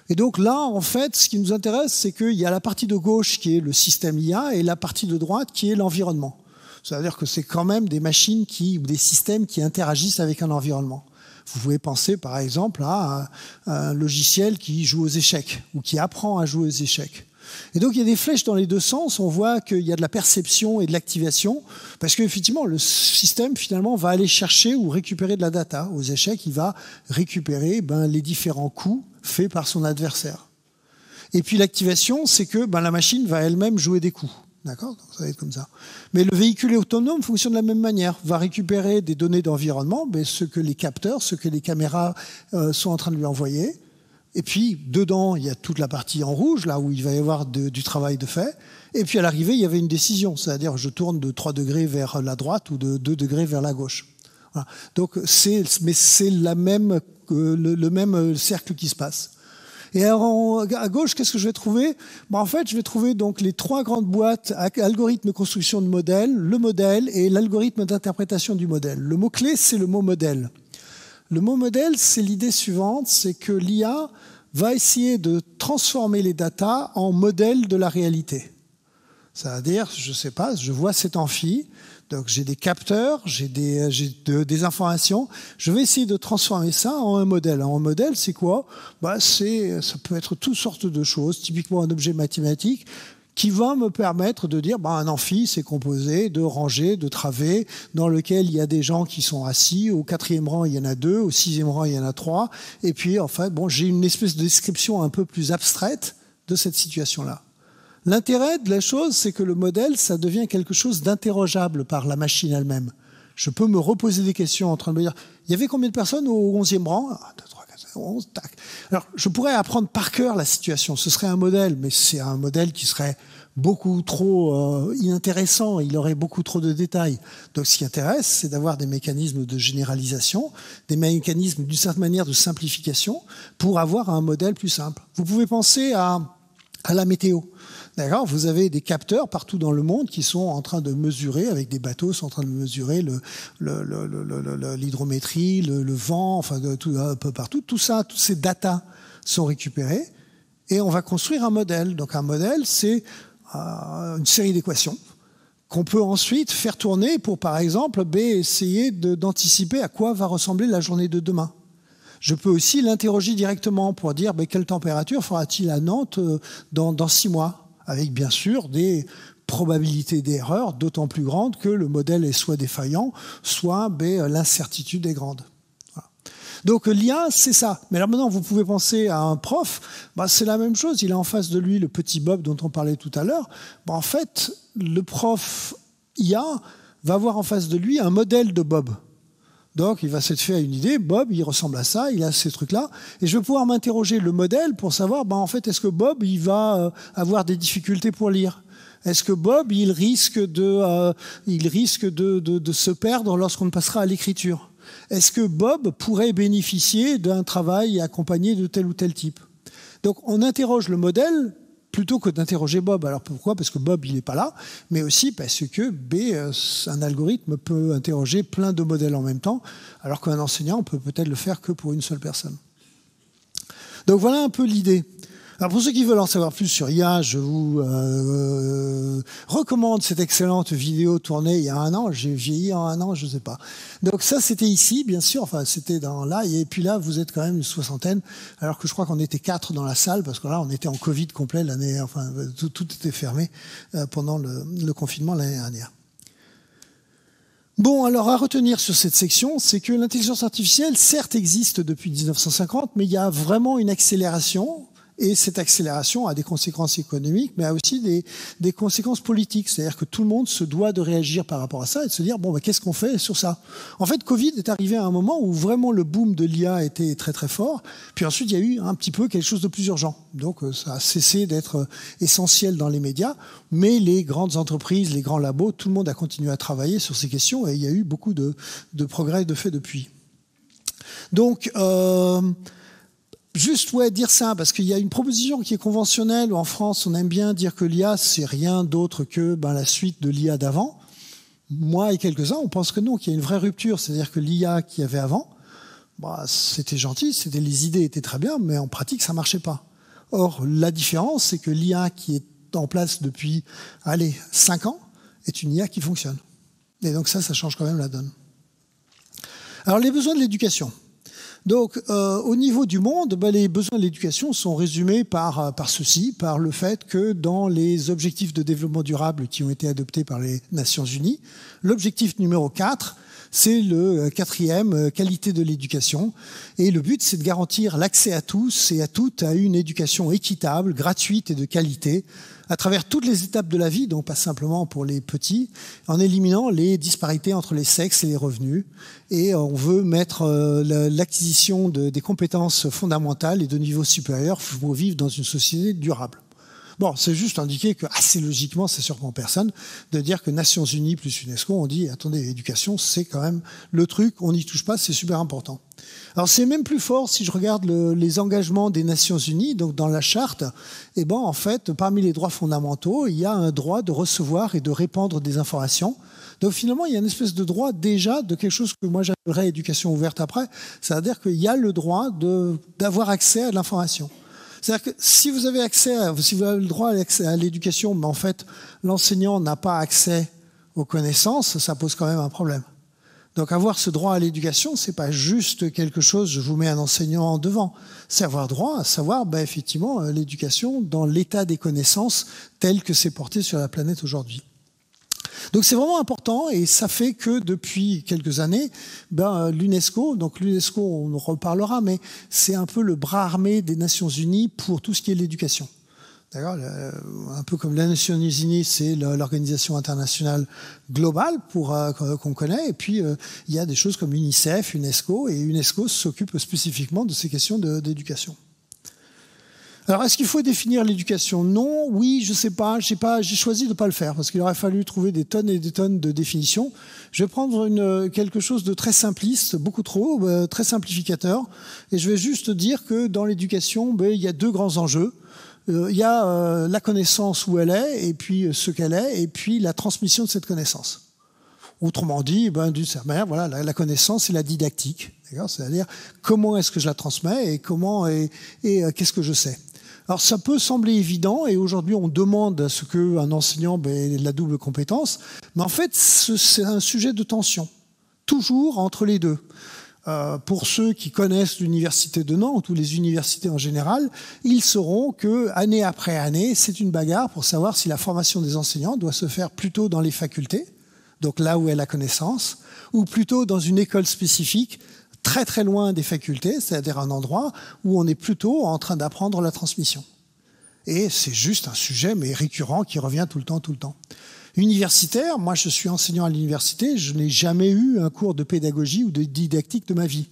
et donc là, en fait, ce qui nous intéresse, c'est qu'il y a la partie de gauche qui est le système IA et la partie de droite qui est l'environnement. C'est-à-dire que c'est quand même des machines qui, ou des systèmes qui interagissent avec un environnement. Vous pouvez penser par exemple à un, logiciel qui joue aux échecs ou qui apprend à jouer aux échecs. Et donc il y a des flèches dans les deux sens, on voit qu'il y a de la perception et de l'activation, parce qu'effectivement le système finalement va aller chercher ou récupérer de la data. Aux échecs, il va récupérer ben, les différents coups faits par son adversaire. Et puis l'activation, c'est que ben, la machine va elle-même jouer des coups. D'accord ça va être comme ça. Mais le véhicule autonome fonctionne de la même manière, va récupérer des données d'environnement, mais ben, ce que les capteurs, ce que les caméras euh, sont en train de lui envoyer. Et puis, dedans, il y a toute la partie en rouge, là où il va y avoir du travail de fait. Et puis, à l'arrivée, il y avait une décision, c'est-à-dire je tourne de 3 degrés vers la droite ou de 2 degrés vers la gauche. Donc, c'est, mais c'est même, euh, le, même euh, cercle qui se passe. Et alors, à gauche, qu'est-ce que je vais trouver bah, En fait, je vais trouver donc les trois grandes boîtes algorithme de construction de modèle, le modèle et l'algorithme d'interprétation du modèle. Le mot-clé, c'est le mot modèle. Le mot modèle, c'est l'idée suivante, c'est que l'IA va essayer de transformer les datas en modèle de la réalité. Ça à dire je ne sais pas, je vois cet amphi, donc j'ai des capteurs, j'ai des, euh, des informations. Je vais essayer de transformer ça en un modèle. En un modèle, c'est quoi bah, c'est, Ça peut être toutes sortes de choses, typiquement un objet mathématique qui va me permettre de dire bah, un amphi, c'est composé de rangées, de travées, dans lequel il y a des gens qui sont assis. Au quatrième rang, il y en a deux. Au sixième rang, il y en a trois. Et puis, enfin, bon, j'ai une espèce de description un peu plus abstraite de cette situation-là. L'intérêt de la chose, c'est que le modèle, ça devient quelque chose d'interrogeable par la machine elle-même. Je peux me reposer des questions en train de me dire, il y avait combien de personnes au 11e rang 1, 2, 3, 4, 5, 11, tac. Alors, je pourrais apprendre par cœur la situation, ce serait un modèle, mais c'est un modèle qui serait beaucoup trop euh, inintéressant, il aurait beaucoup trop de détails. Donc ce qui intéresse, c'est d'avoir des mécanismes de généralisation, des mécanismes d'une certaine manière de simplification pour avoir un modèle plus simple. Vous pouvez penser à la météo. D'accord Vous avez des capteurs partout dans le monde qui sont en train de mesurer, avec des bateaux, sont en train de mesurer l'hydrométrie, le, vent, enfin, un peu partout. Tout ça, toutes ces datas sont récupérées et on va construire un modèle. Donc un modèle, c'est euh, une série d'équations qu'on peut ensuite faire tourner pour, par exemple, essayer d'anticiper à quoi va ressembler la journée de demain. Je peux aussi l'interroger directement pour dire quelle température fera-t-il à Nantes euh, dans six mois avec bien sûr des probabilités d'erreur d'autant plus grandes que le modèle est soit défaillant, soit ben, euh, l'incertitude est grande. Donc euh, l'IA, c'est ça. Mais là maintenant, vous pouvez penser à un prof, bah, c'est la même chose. Il a en face de lui le petit Bob dont on parlait tout à l'heure. Bah, en fait, le prof IA va voir en face de lui un modèle de Bob. Donc il va se fait une idée, Bob, il ressemble à ça, il a ces trucs-là, et je vais pouvoir m'interroger le modèle pour savoir, ben, en fait, est-ce que Bob, il va euh, avoir des difficultés pour lire est-ce que Bob, il risque de, euh, il risque de se perdre lorsqu'on passera à l'écriture Est-ce que Bob pourrait bénéficier d'un travail accompagné de tel ou tel type Donc on interroge le modèle plutôt que d'interroger Bob. Alors pourquoi Parce que Bob, il n'est pas là, mais aussi parce que B, euh, un algorithme peut interroger plein de modèles en même temps, alors qu'un enseignant, on peut peut-être le faire que pour une seule personne. Donc voilà un peu l'idée. Alors pour ceux qui veulent en savoir plus sur IA, je vous euh, recommande cette excellente vidéo tournée il y a un an. J'ai vieilli en un an, je ne sais pas. Donc ça, c'était ici, bien sûr. Enfin, c'était dans là. Et puis là, vous êtes quand même une soixantaine, alors que je crois qu'on était quatre dans la salle parce que là, on était en Covid complet l'année. Enfin, tout, était fermé euh, pendant le confinement l'année dernière. Bon, alors à retenir sur cette section, c'est que l'intelligence artificielle, certes, existe depuis 1950, mais il y a vraiment une accélération et cette accélération a des conséquences économiques, mais a aussi des, conséquences politiques. C'est-à-dire que tout le monde se doit de réagir par rapport à ça et de se dire, bon, bah, qu'est-ce qu'on fait sur ça En fait, Covid est arrivé à un moment où vraiment le boom de l'IA était très très fort. Puis ensuite, il y a eu un petit peu quelque chose de plus urgent. Donc, euh, ça a cessé d'être euh, essentiel dans les médias, mais les grandes entreprises, les grands labos, tout le monde a continué à travailler sur ces questions et il y a eu beaucoup de, de progrès de fait depuis. Donc, euh, juste ouais, dire ça, parce qu'il y a une proposition qui est conventionnelle, où en France on aime bien dire que l'IA, c'est rien d'autre que ben, la suite de l'IA d'avant. Moi et quelques-uns, on pense que non, qu'il y a une vraie rupture, c'est-à-dire que l'IA qu'il y avait avant, bah, c'était gentil, c'était les idées étaient très bien, mais en pratique ça marchait pas. Or, la différence, c'est que l'IA qui est en place depuis, allez, 5 ans, est une IA qui fonctionne. Et donc ça, ça change quand même la donne. Alors les besoins de l'éducation. Donc, euh, au niveau du monde, bah, les besoins de l'éducation sont résumés par, euh, par ceci, par le fait que dans les objectifs de développement durable qui ont été adoptés par les Nations Unies, l'objectif numéro 4, c'est le euh, quatrième, qualité de l'éducation. Et le but, c'est de garantir l'accès à tous et à toutes à une éducation équitable, gratuite et de qualité à travers toutes les étapes de la vie, donc pas simplement pour les petits, en éliminant les disparités entre les sexes et les revenus. Et euh, on veut mettre euh, l'acquisition des compétences fondamentales et de niveau supérieur pour vivre dans une société durable. Bon, c'est juste indiquer que, assez logiquement, c'est sûrement personne de dire que Nations Unies plus UNESCO, on dit, attendez, l'éducation, c'est quand même le truc, on n'y touche pas, c'est super important. Alors c'est même plus fort si je regarde les engagements des Nations Unies, donc dans la charte, eh bien, en fait, parmi les droits fondamentaux, il y a un droit de recevoir et de répandre des informations. Donc finalement, il y a une espèce de droit déjà de quelque chose que moi j'appellerais éducation ouverte après, c'est-à-dire qu'il y a le droit d'avoir accès à l'information. C'est-à-dire que si vous avez accès, si vous avez le droit à l'éducation, mais en fait l'enseignant n'a pas accès aux connaissances, ça pose quand même un problème. Donc avoir ce droit à l'éducation, c'est pas juste quelque chose. Je vous mets un enseignant devant. C'est avoir droit à savoir, bah, effectivement, euh, l'éducation dans l'état des connaissances tel que c'est porté sur la planète aujourd'hui. Donc c'est vraiment important et ça fait que depuis quelques années, ben, l'UNESCO, donc l'UNESCO on en reparlera, mais c'est un peu le bras armé des Nations Unies pour tout ce qui est l'éducation. Euh, un peu comme les Nations Unies, c'est l'organisation internationale globale euh, qu'on connaît. Et puis, euh, il y a des choses comme UNICEF, UNESCO, et UNESCO s'occupe spécifiquement de ces questions d'éducation. Alors, est-ce qu'il faut définir l'éducation Non, oui, je ne sais pas. J'ai pas, j'ai choisi de ne pas le faire parce qu'il aurait fallu trouver des tonnes et des tonnes de définitions. Je vais prendre une, quelque chose de très simpliste, beaucoup trop, euh, très simplificateur, et je vais juste dire que dans l'éducation, ben, il y a deux grands enjeux. Euh, il y a euh, la connaissance où elle est, et puis ce qu'elle est, et puis la transmission de cette connaissance. Autrement dit, ben, voilà, la, connaissance et la didactique. C'est-à-dire comment est-ce que je la transmets et comment et qu'est-ce que je sais. Alors ça peut sembler évident et aujourd'hui on demande à ce qu'un enseignant ben, ait de la double compétence, mais en fait c'est un sujet de tension, toujours entre les deux. Euh, pour ceux qui connaissent l'université de Nantes ou les universités en général, ils sauront que année après année, c'est une bagarre pour savoir si la formation des enseignants doit se faire plutôt dans les facultés, donc là où est la connaissance, ou plutôt dans une école spécifique, très très loin des facultés, c'est-à-dire un endroit où on est plutôt en train d'apprendre la transmission. Et c'est juste un sujet, mais récurrent, qui revient tout le temps, tout le temps. Universitaire, moi je suis enseignant à l'université, je n'ai jamais eu un cours de pédagogie ou de didactique de ma vie.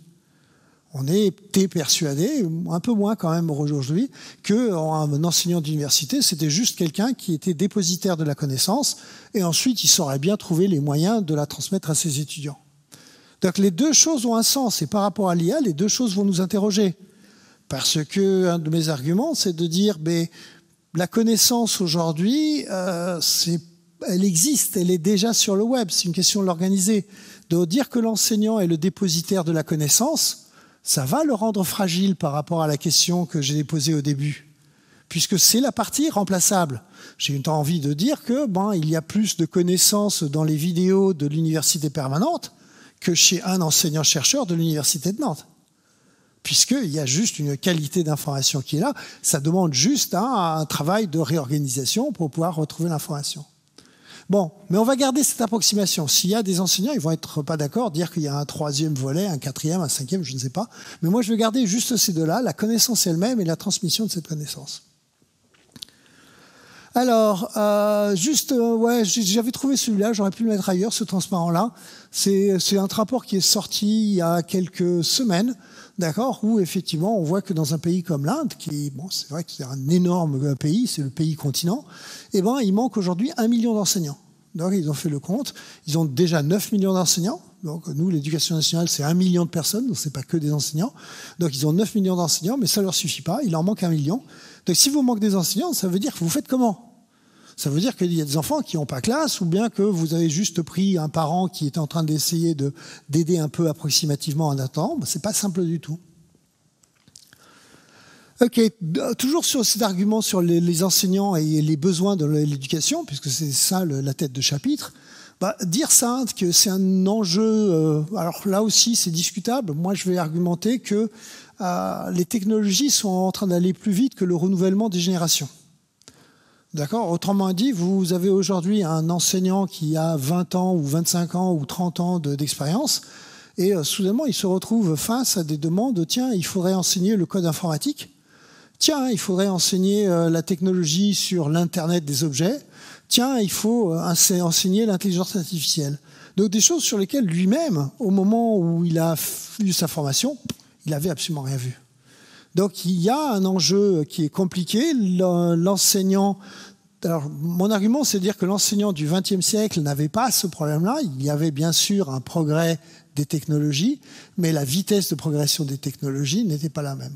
On était persuadé, un peu moins quand même aujourd'hui, qu'un enseignant d'université, c'était juste quelqu'un qui était dépositaire de la connaissance et ensuite il saurait bien trouver les moyens de la transmettre à ses étudiants. Donc les deux choses ont un sens, et par rapport à l'IA, les deux choses vont nous interroger. Parce que un de mes arguments, c'est de dire, mais la connaissance aujourd'hui, euh, elle existe, elle est déjà sur le web, c'est une question de l'organiser. De dire que l'enseignant est le dépositaire de la connaissance, ça va le rendre fragile par rapport à la question que j'ai posée au début puisque c'est la partie remplaçable. J'ai envie de dire que ben, il y a plus de connaissances dans les vidéos de l'université permanente que chez un enseignant-chercheur de l'Université de Nantes. Puisqu'il y a juste une qualité d'information qui est là, ça demande juste un, travail de réorganisation pour pouvoir retrouver l'information. Bon, mais on va garder cette approximation. S'il y a des enseignants, ils vont être pas d'accord, dire qu'il y a un troisième volet, un quatrième, un cinquième, je ne sais pas. Mais moi, je veux garder juste ces deux-là, la connaissance elle-même et la transmission de cette connaissance. Alors, euh, juste, euh, ouais, j'avais trouvé celui-là, j'aurais pu le mettre ailleurs, ce transparent-là. C'est un rapport qui est sorti il y a quelques semaines, d'accord, où effectivement, on voit que dans un pays comme l'Inde, qui, bon, c'est vrai que c'est un énorme euh, pays, c'est le pays continent, eh ben, il manque aujourd'hui un million d'enseignants. Donc, ils ont fait le compte. Ils ont déjà 9 millions d'enseignants. Donc, nous, l'éducation nationale, c'est un million de personnes, donc c'est pas que des enseignants. Donc, ils ont 9 millions d'enseignants, mais ça leur suffit pas. Il leur manque un million. Donc si vous manquez des enseignants, ça veut dire que vous faites comment Ça veut dire qu'il y a des enfants qui n'ont pas classe, ou bien que vous avez juste pris un parent qui est en train d'essayer d'aider un peu approximativement en attendant. Ben, Ce n'est pas simple du tout. Ok, toujours sur cet argument sur les, enseignants et les besoins de l'éducation, puisque c'est ça la tête de chapitre. Ben, dire ça, que c'est un enjeu, euh, alors là aussi c'est discutable, moi je vais argumenter que euh, les technologies sont en train d'aller plus vite que le renouvellement des générations. D'accord Autrement dit, vous avez aujourd'hui un enseignant qui a 20 ans ou 25 ans ou 30 ans d'expérience et euh, soudainement il se retrouve face à des demandes, tiens, il faudrait enseigner le code informatique, tiens, il faudrait enseigner euh, la technologie sur l'Internet des objets, tiens, il faut enseigner l'intelligence artificielle. Donc des choses sur lesquelles lui-même, au moment où il a eu sa formation, il n'avait absolument rien vu. Donc il y a un enjeu qui est compliqué. L'enseignant, alors, mon argument, c'est de dire que l'enseignant du XXe siècle n'avait pas ce problème-là. Il y avait bien sûr un progrès des technologies, mais la vitesse de progression des technologies n'était pas la même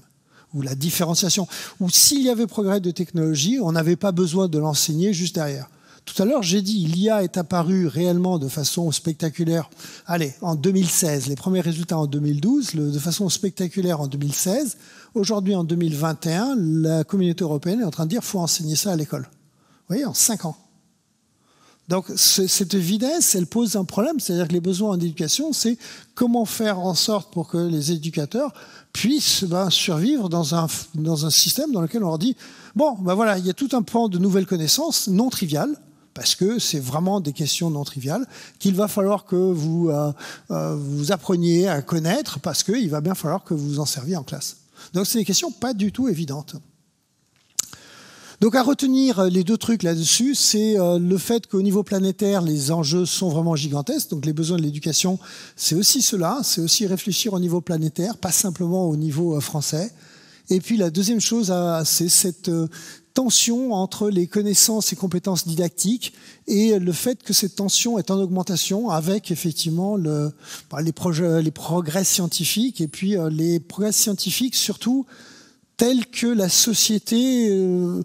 ou la différenciation, ou s'il y avait progrès de technologie, on n'avait pas besoin de l'enseigner juste derrière. Tout à l'heure, j'ai dit, l'IA est apparue réellement de façon spectaculaire, allez, en 2016, les premiers résultats en 2012, de façon spectaculaire en 2016. Aujourd'hui, en 2021, la communauté européenne est en train de dire, faut enseigner ça à l'école. Vous voyez, en cinq ans. Donc cette vitesse, elle pose un problème, c'est-à-dire que les besoins en éducation, c'est comment faire en sorte pour que les éducateurs puissent ben, survivre dans un, dans un système dans lequel on leur dit, bon, ben voilà, il y a tout un pan de nouvelles connaissances non triviales, parce que c'est vraiment des questions non triviales qu'il va falloir que vous, euh, euh, vous appreniez à connaître, parce qu'il va bien falloir que vous vous en serviez en classe. Donc c'est des questions pas du tout évidentes. Donc à retenir euh, les deux trucs là-dessus, c'est le fait qu'au niveau planétaire, les enjeux sont vraiment gigantesques. Donc les besoins de l'éducation, c'est aussi cela, c'est aussi réfléchir au niveau planétaire, pas simplement au niveau français. Et puis la deuxième chose, c'est cette, tension entre les connaissances et compétences didactiques et le fait que cette tension est en augmentation avec effectivement le, bah, les, les progrès scientifiques et puis euh, les progrès scientifiques surtout tels que la société euh,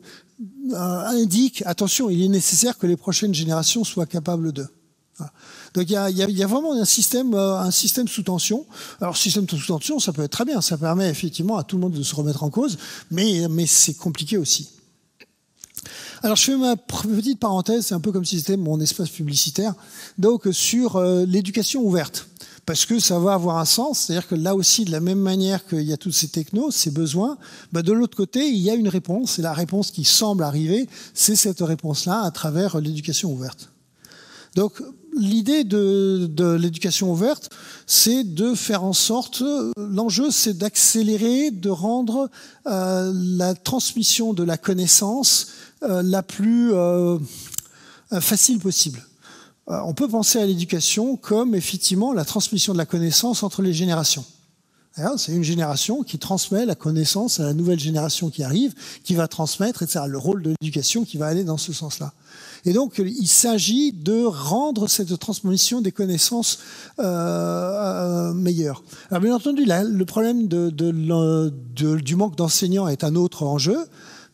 euh, indique, attention, il est nécessaire que les prochaines générations soient capables d'eux. Hein. Donc il y a, vraiment un système, sous tension. Alors système sous tension, ça peut être très bien, ça permet effectivement à tout le monde de se remettre en cause, mais, mais c'est compliqué aussi. Alors je fais ma petite parenthèse, c'est un peu comme si c'était mon espace publicitaire, donc sur euh, l'éducation ouverte. Parce que ça va avoir un sens, c'est-à-dire que là aussi, de la même manière qu'il y a toutes ces technos, ces besoins, bah, de l'autre côté, il y a une réponse, et la réponse qui semble arriver, c'est cette réponse-là à travers l'éducation ouverte. Donc l'idée de, l'éducation ouverte, c'est de faire en sorte, l'enjeu c'est d'accélérer, de rendre euh, la transmission de la connaissance euh, la plus euh, facile possible. Euh, on peut penser à l'éducation comme effectivement la transmission de la connaissance entre les générations. Eh c'est une génération qui transmet la connaissance à la nouvelle génération qui arrive, qui va transmettre, etc. Le rôle de l'éducation qui va aller dans ce sens-là. Et donc, il s'agit de rendre cette transmission des connaissances meilleure. Alors, bien entendu, le problème du manque d'enseignants est un autre enjeu.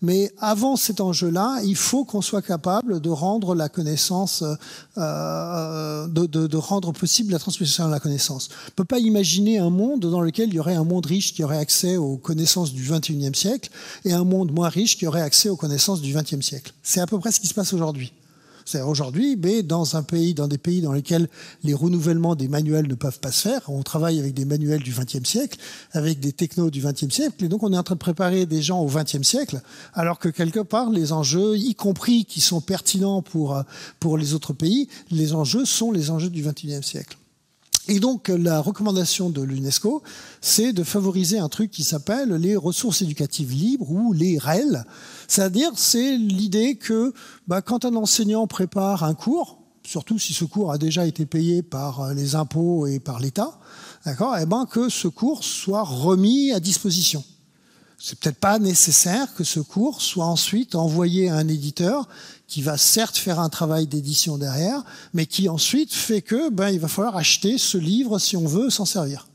Mais avant cet enjeu-là, il faut qu'on soit capable de rendre la connaissance, euh, euh, de, rendre possible la transmission de la connaissance. On ne peut pas imaginer un monde dans lequel il y aurait un monde riche qui aurait accès aux connaissances du 21 siècle et un monde moins riche qui aurait accès aux connaissances du 20 siècle. C'est à peu près ce qui se passe aujourd'hui cest aujourd'hui, mais dans un pays, dans des pays dans lesquels les renouvellements des manuels ne peuvent pas se faire, on travaille avec des manuels du XXe siècle, avec des technos du XXe siècle, et donc on est en train de préparer des gens au XXe siècle, alors que quelque part les enjeux, y compris qui sont pertinents pour euh, pour les autres pays, les enjeux sont les enjeux du XXIe siècle. Et donc la recommandation de l'UNESCO, c'est de favoriser un truc qui s'appelle les ressources éducatives libres ou les REL. C'est-à-dire, c'est l'idée que bah, quand un enseignant prépare un cours, surtout si ce cours a déjà été payé par euh, les impôts et par l'État, d'accord, eh ben que ce cours soit remis à disposition. C'est peut-être pas nécessaire que ce cours soit ensuite envoyé à un éditeur qui va certes faire un travail d'édition derrière, mais qui ensuite fait que ben, il va falloir acheter ce livre si on veut s'en servir.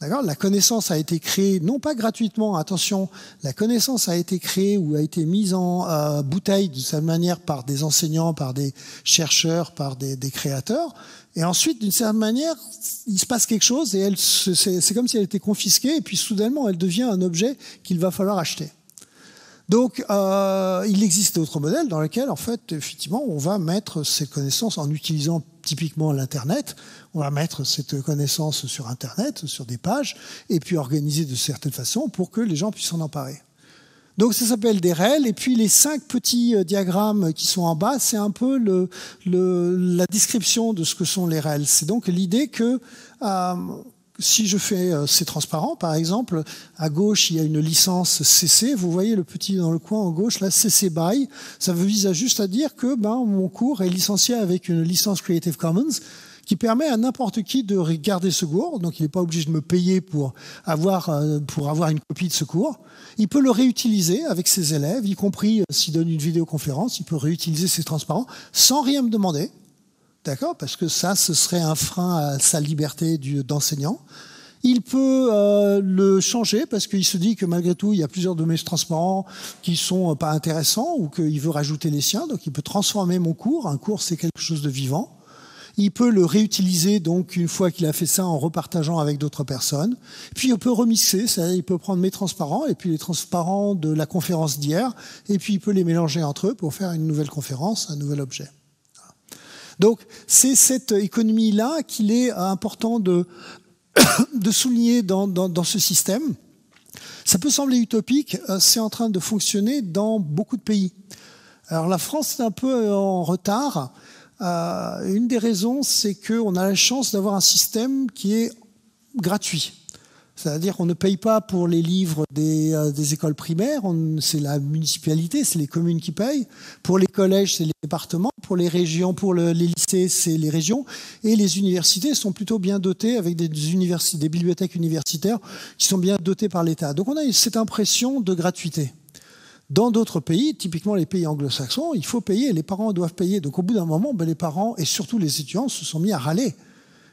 D'accord La connaissance a été créée, non pas gratuitement, attention, la connaissance a été créée ou a été mise en euh, bouteille de cette manière par des enseignants, par des chercheurs, par des, créateurs. Et ensuite, d'une certaine manière, il se passe quelque chose et elle, c'est comme si elle était confisquée et puis soudainement, elle devient un objet qu'il va falloir acheter. Donc, euh, il existe d'autres modèles dans lesquels, en fait, effectivement, on va mettre ces connaissances en utilisant typiquement l'Internet. On va mettre cette connaissance sur Internet, sur des pages, et puis organiser de certaines façons pour que les gens puissent en emparer. Donc ça s'appelle des REL. Et puis les cinq petits euh, diagrammes qui sont en bas, c'est un peu le, le, la description de ce que sont les REL. C'est donc l'idée que... Euh, si je fais euh, c'est transparent, par exemple, à gauche, il y a une licence CC. Vous voyez le petit dans le coin en gauche, là, CC BY. Ça vise juste à dire que ben, mon cours est licencié avec une licence Creative Commons qui permet à n'importe qui de regarder ce cours. Donc, il n'est pas obligé de me payer pour avoir, euh, pour avoir une copie de ce cours. Il peut le réutiliser avec ses élèves, y compris euh, s'il donne une vidéoconférence, il peut réutiliser ses transparents sans rien me demander. D'accord Parce que ça, ce serait un frein à sa liberté d'enseignant. Il peut euh, le changer parce qu'il se dit que malgré tout, il y a plusieurs de mes transparents qui sont euh, pas intéressants ou qu'il veut rajouter les siens. Donc, il peut transformer mon cours. Un cours, c'est quelque chose de vivant. Il peut le réutiliser, donc, une fois qu'il a fait ça, en repartageant avec d'autres personnes. Puis, il peut remixer. Ça, il peut prendre mes transparents et puis les transparents de la conférence d'hier. Et puis, il peut les mélanger entre eux pour faire une nouvelle conférence, un nouvel objet. Donc c'est cette économie-là qu'il est important de, [COUGHS] souligner dans, ce système. Ça peut sembler utopique, euh, c'est en train de fonctionner dans beaucoup de pays. Alors la France est un peu euh, en retard. Euh, une des raisons, c'est qu'on a la chance d'avoir un système qui est gratuit. C'est-à-dire qu'on ne paye pas pour les livres des, euh, écoles primaires, c'est la municipalité, c'est les communes qui payent. Pour les collèges, c'est les départements. Pour les régions, pour les lycées, c'est les régions. Et les universités sont plutôt bien dotées avec des, des bibliothèques universitaires qui sont bien dotées par l'État. Donc on a cette impression de gratuité. Dans d'autres pays, typiquement les pays anglo-saxons, il faut payer, les parents doivent payer. Donc au bout d'un moment, ben, les parents et surtout les étudiants se sont mis à râler.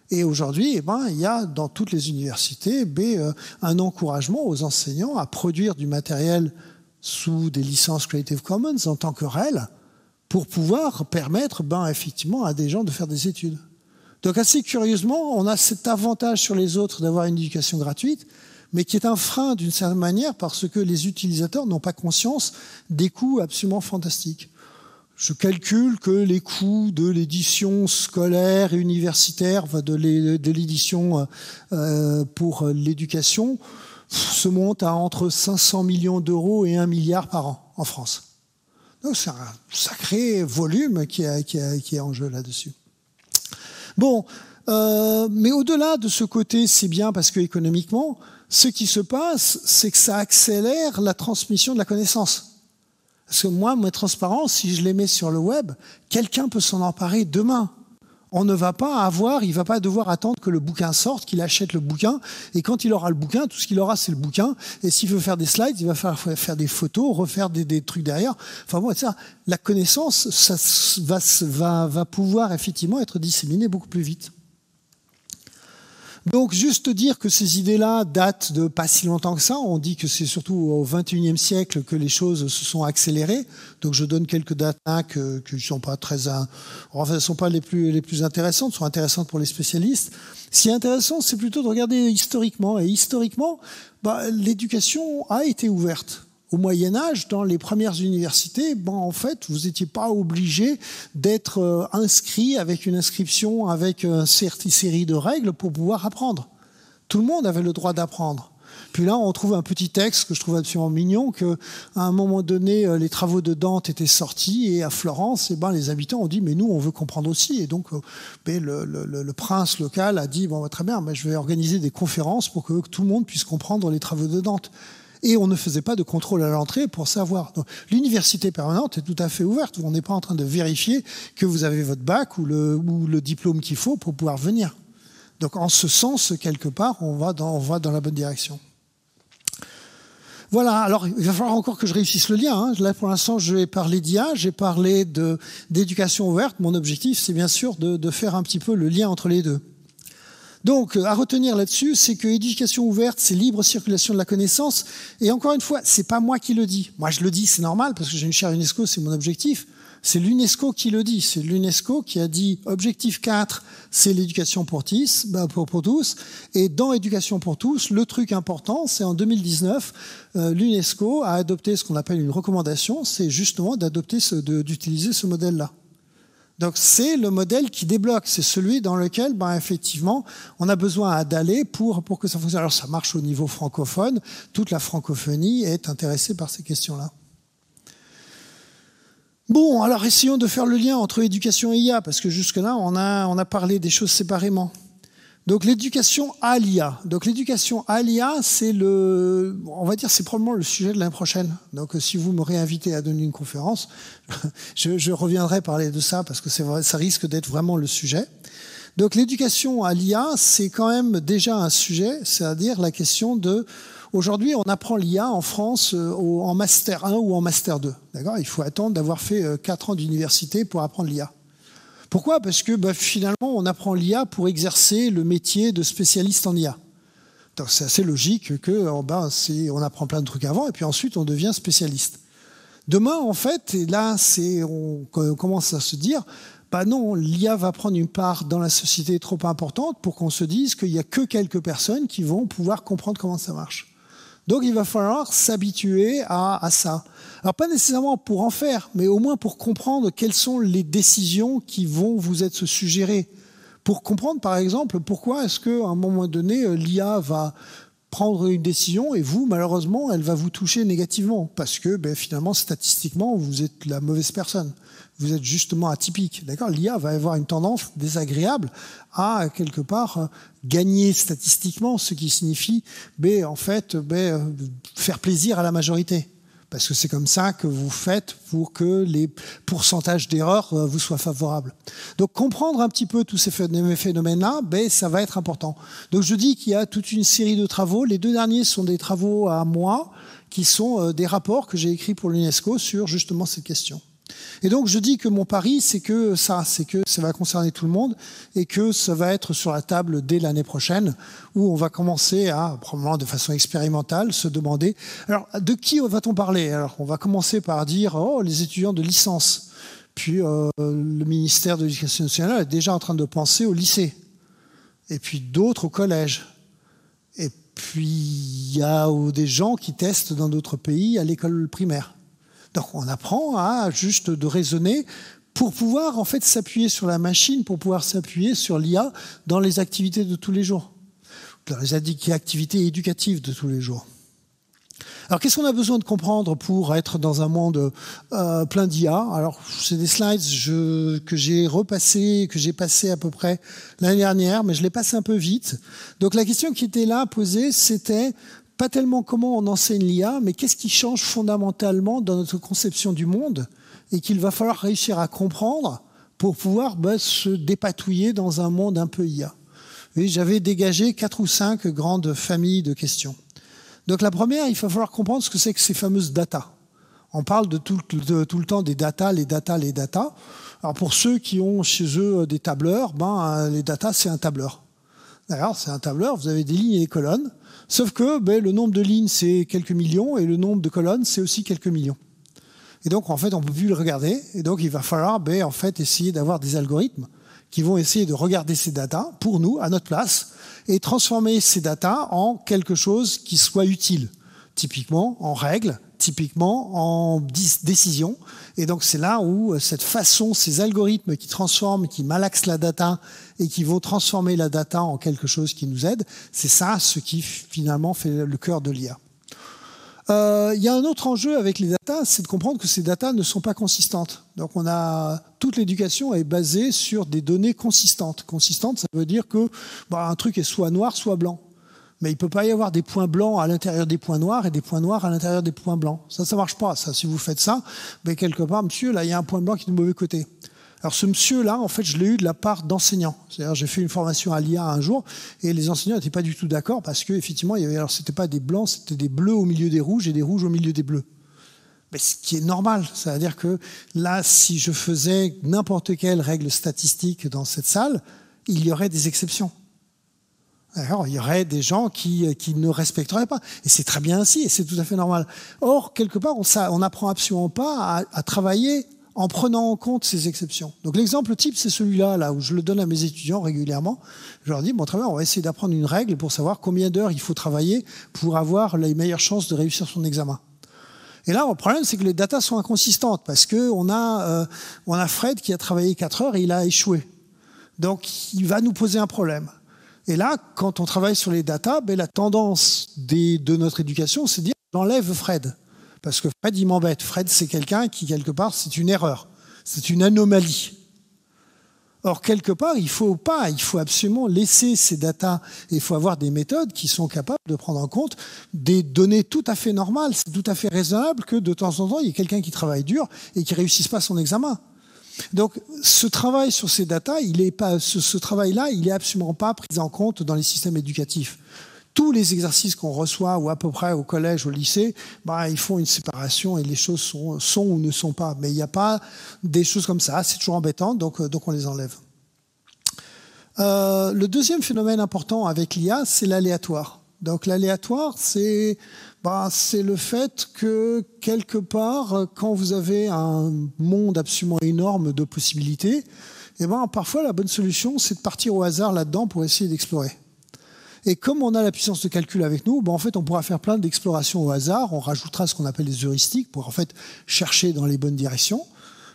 Et aujourd'hui, eh ben, il y a dans toutes les universités euh, un encouragement aux enseignants à produire du matériel sous des licences Creative Commons en tant que REL pour pouvoir permettre ben, effectivement à des gens de faire des études. Donc assez curieusement, on a cet avantage sur les autres d'avoir une éducation gratuite, mais qui est un frein d'une certaine manière parce que les utilisateurs n'ont pas conscience des coûts absolument fantastiques je calcule que les coûts de l'édition scolaire, et universitaire, de l'édition euh, euh, pour l'éducation se montent à entre 500 millions d'euros et 1 milliard par an en France. C'est un sacré volume qui, est en jeu là-dessus. Bon, euh, mais au-delà de ce côté, c'est bien parce que économiquement, ce qui se passe, c'est que ça accélère la transmission de la connaissance. Parce que moi, ma transparence, si je les mets sur le web, quelqu'un peut s'en emparer demain. On ne va pas avoir, il ne va pas devoir attendre que le bouquin sorte, qu'il achète le bouquin. Et quand il aura le bouquin, tout ce qu'il aura, c'est le bouquin. Et s'il veut faire des slides, il va faire, faire des photos, refaire des, trucs derrière. Enfin bon, ça, La connaissance ça va, va pouvoir effectivement être disséminée beaucoup plus vite. Donc juste dire que ces idées-là datent de pas si longtemps que ça, on dit que c'est surtout au XXIe siècle que les choses se sont accélérées. Donc je donne quelques dates hein, que, qui ne sont pas très, enfin, sont pas les plus les plus intéressantes, sont intéressantes pour les spécialistes. Ce qui est intéressant, c'est plutôt de regarder historiquement. Et historiquement, bah, l'éducation a été ouverte au Moyen Âge, dans les premières universités, bon en fait, vous n'étiez pas obligé d'être euh, inscrit avec une inscription, avec euh, une série de règles pour pouvoir apprendre. Tout le monde avait le droit d'apprendre. Puis là, on trouve un petit texte que je trouve absolument mignon, que à un moment donné, euh, les travaux de Dante étaient sortis et à Florence, eh ben, les habitants ont dit mais nous, on veut comprendre aussi. Et donc, ben, le, prince local a dit bon, bah, très bien, je vais organiser des conférences pour que tout le monde puisse comprendre les travaux de Dante et on ne faisait pas de contrôle à l'entrée pour savoir. l'université permanente est tout à fait ouverte. On n'est pas en train de vérifier que vous avez votre bac ou le, diplôme qu'il faut pour pouvoir venir. Donc en ce sens, quelque part, on va dans, la bonne direction. Voilà, alors il va falloir encore que je réussisse le lien. Hein. Là, pour l'instant, je vais parler d'IA, j'ai parlé d'éducation ouverte. Mon objectif, c'est bien sûr de faire un petit peu le lien entre les deux. Donc, euh, à retenir là-dessus, c'est que éducation ouverte, c'est libre circulation de la connaissance. Et encore une fois, c'est pas moi qui le dis. Moi, je le dis, c'est normal, parce que j'ai une chaire UNESCO, c'est mon objectif. C'est l'UNESCO qui le dit. C'est l'UNESCO qui a dit objectif 4, c'est l'éducation bah, pour, pour, tous. Et dans éducation pour tous, le truc important, c'est en 2019, euh, l'UNESCO a adopté ce qu'on appelle une recommandation, c'est justement d'adopter, d'utiliser ce modèle-là. Donc c'est le modèle qui débloque, c'est celui dans lequel, ben, effectivement, on a besoin d'aller pour, que ça fonctionne. Alors ça marche au niveau francophone, toute la francophonie est intéressée par ces questions-là. Bon, alors essayons de faire le lien entre éducation et IA, parce que jusque-là, on a parlé des choses séparément. Donc l'éducation à l'IA. Donc l'éducation à l'IA, c'est le, on va dire, c'est probablement le sujet de l'année prochaine. Donc si vous me réinvitez à donner une conférence, [LAUGHS] je, reviendrai parler de ça parce que ça risque d'être vraiment le sujet. Donc l'éducation à l'IA, c'est quand même déjà un sujet, c'est-à-dire la question de Aujourd'hui, on apprend l'IA en France euh, en master 1 ou en master 2. D'accord Il faut attendre d'avoir fait 4 euh, ans d'université pour apprendre l'IA. Pourquoi Parce que bah, finalement, on apprend l'IA pour exercer le métier de spécialiste en IA. C'est assez logique que oh, bah, on apprend plein de trucs avant et puis ensuite on devient spécialiste. Demain, en fait, et là, on commence à se dire, bah non, l'IA va prendre une part dans la société trop importante pour qu'on se dise qu'il n'y a que quelques personnes qui vont pouvoir comprendre comment ça marche. Donc il va falloir s'habituer à, ça. Alors pas nécessairement pour en faire, mais au moins pour comprendre quelles sont les décisions qui vont vous être suggérées. Pour comprendre par exemple pourquoi est-ce qu'à un moment donné euh, l'IA va prendre une décision et vous, malheureusement, elle va vous toucher négativement parce que ben, finalement, statistiquement, vous êtes la mauvaise personne vous êtes justement atypique. D'accord L'IA va avoir une tendance désagréable à quelque part euh, gagner statistiquement, ce qui signifie ben, en fait ben, euh, faire plaisir à la majorité. Parce que c'est comme ça que vous faites pour que les pourcentages d'erreurs euh, vous soient favorables. Donc comprendre un petit peu tous ces phénomènes-là, ben, ça va être important. Donc je dis qu'il y a toute une série de travaux. Les deux derniers sont des travaux à moi, qui sont des rapports que j'ai écrits pour l'UNESCO sur justement cette question. Et donc je dis que mon pari, c'est que ça, c'est que ça va concerner tout le monde et que ça va être sur la table dès l'année prochaine, où on va commencer à, probablement de façon expérimentale, se demander, alors de qui va-t-on parler Alors on va commencer par dire, oh, les étudiants de licence. Puis euh, le ministère de l'Éducation nationale est déjà en train de penser au lycée, et puis d'autres au collège. Et puis il y a des gens qui testent dans d'autres pays à l'école primaire. Donc on apprend à juste de raisonner pour pouvoir en fait s'appuyer sur la machine, pour pouvoir s'appuyer sur l'IA dans les activités de tous les jours, dans les activités éducatives de tous les jours. Alors qu'est-ce qu'on a besoin de comprendre pour être dans un monde euh, plein d'IA Alors c'est des slides que j'ai repassés que j'ai passé à peu près l'année dernière, mais je les passe un peu vite. Donc la question qui était là posée, c'était pas tellement comment on enseigne l'IA, mais qu'est-ce qui change fondamentalement dans notre conception du monde et qu'il va falloir réussir à comprendre pour pouvoir bah, se dépatouiller dans un monde un peu IA. j'avais dégagé quatre ou cinq grandes familles de questions. Donc la première, il va falloir comprendre ce que c'est que ces fameuses data. On parle tout, le temps des data, les datas, les data. Alors pour ceux qui ont chez eux euh, des tableurs, ben, euh, les data, c'est un tableur. D'ailleurs, c'est un tableur, vous avez des lignes et des colonnes. Sauf que ben, le nombre de lignes, c'est quelques millions, et le nombre de colonnes, c'est aussi quelques millions. Et donc, en fait, on ne peut plus le regarder. Et donc, il va falloir ben, en fait, essayer d'avoir des algorithmes qui vont essayer de regarder ces datas pour nous, à notre place, et transformer ces datas en quelque chose qui soit utile. Typiquement, en règles, typiquement en décision. Et donc c'est là où euh, cette façon, ces algorithmes qui transforment, qui malaxent la data et qui vont transformer la data en quelque chose qui nous aide, c'est ça ce qui finalement fait le cœur de l'IA. Euh, il y a un autre enjeu avec les datas, c'est de comprendre que ces datas ne sont pas consistantes. Donc on a toute l'éducation est basée sur des données consistantes. Consistantes, ça veut dire que bah, un truc est soit noir, soit blanc mais il ne peut pas y avoir des points blancs à l'intérieur des points noirs et des points noirs à l'intérieur des points blancs. Ça, ça marche pas. Ça, si vous faites ça, mais quelque part, monsieur, là, il y a un point blanc qui est du mauvais côté. Alors ce monsieur-là, en fait, je l'ai eu de la part d'enseignants. C'est-à-dire, j'ai fait une formation à l'IA un jour, et les enseignants n'étaient pas du tout d'accord parce que effectivement, il y avait, alors c'était pas des blancs, c'était des bleus au milieu des rouges et des rouges au milieu des bleus. Mais ce qui est normal, c'est-à-dire que là, si je faisais n'importe quelle règle statistique dans cette salle, il y aurait des exceptions. D'ailleurs, il y aurait des gens euh, qui, ne respecteraient pas. Et c'est très bien ainsi, et c'est tout à fait normal. Or, quelque part, on n'apprend absolument pas à, travailler en prenant en compte ces exceptions. Donc l'exemple type, c'est celui-là, là où je le donne à mes étudiants régulièrement. Je leur dis, bon, très bien, on va essayer d'apprendre une règle pour savoir combien d'heures il faut travailler pour avoir les meilleures chances de réussir son examen. Et là, le problème, c'est que les datas sont inconsistantes parce qu'on a, euh, a Fred qui a travaillé 4 heures et il a échoué. Donc, il va nous poser un problème. Et là, quand on travaille sur les datas, ben, la tendance des, de notre éducation, c'est de dire j'enlève Fred. Parce que Fred, il m'embête. Fred, c'est quelqu'un qui, quelque part, c'est une erreur. C'est une anomalie. Or, quelque part, il faut pas, il faut absolument laisser ces datas. il faut avoir des méthodes qui sont capables de prendre en compte des données tout à fait normales. C'est tout à fait raisonnable que de temps en temps, il y ait quelqu'un qui travaille dur et qui réussisse pas son examen. Donc ce travail sur ces datas, il est pas, ce, travail-là, il n'est absolument pas pris en compte dans les systèmes éducatifs. Tous les exercices qu'on reçoit, ou à peu près au collège, au lycée, bah, ils font une séparation et les choses sont, ou ne sont pas. Mais il n'y a pas des choses comme ça. C'est toujours embêtant, donc, euh, donc on les enlève. Euh, le deuxième phénomène important avec l'IA, c'est l'aléatoire. Donc l'aléatoire, c'est bah, c'est le fait que, quelque part, quand vous avez un monde absolument énorme de possibilités, eh ben, parfois la bonne solution, c'est de partir au hasard là-dedans pour essayer d'explorer. Et comme on a la puissance de calcul avec nous, bah, en fait, on pourra faire plein d'explorations au hasard. On rajoutera ce qu'on appelle des heuristiques pour en fait chercher dans les bonnes directions.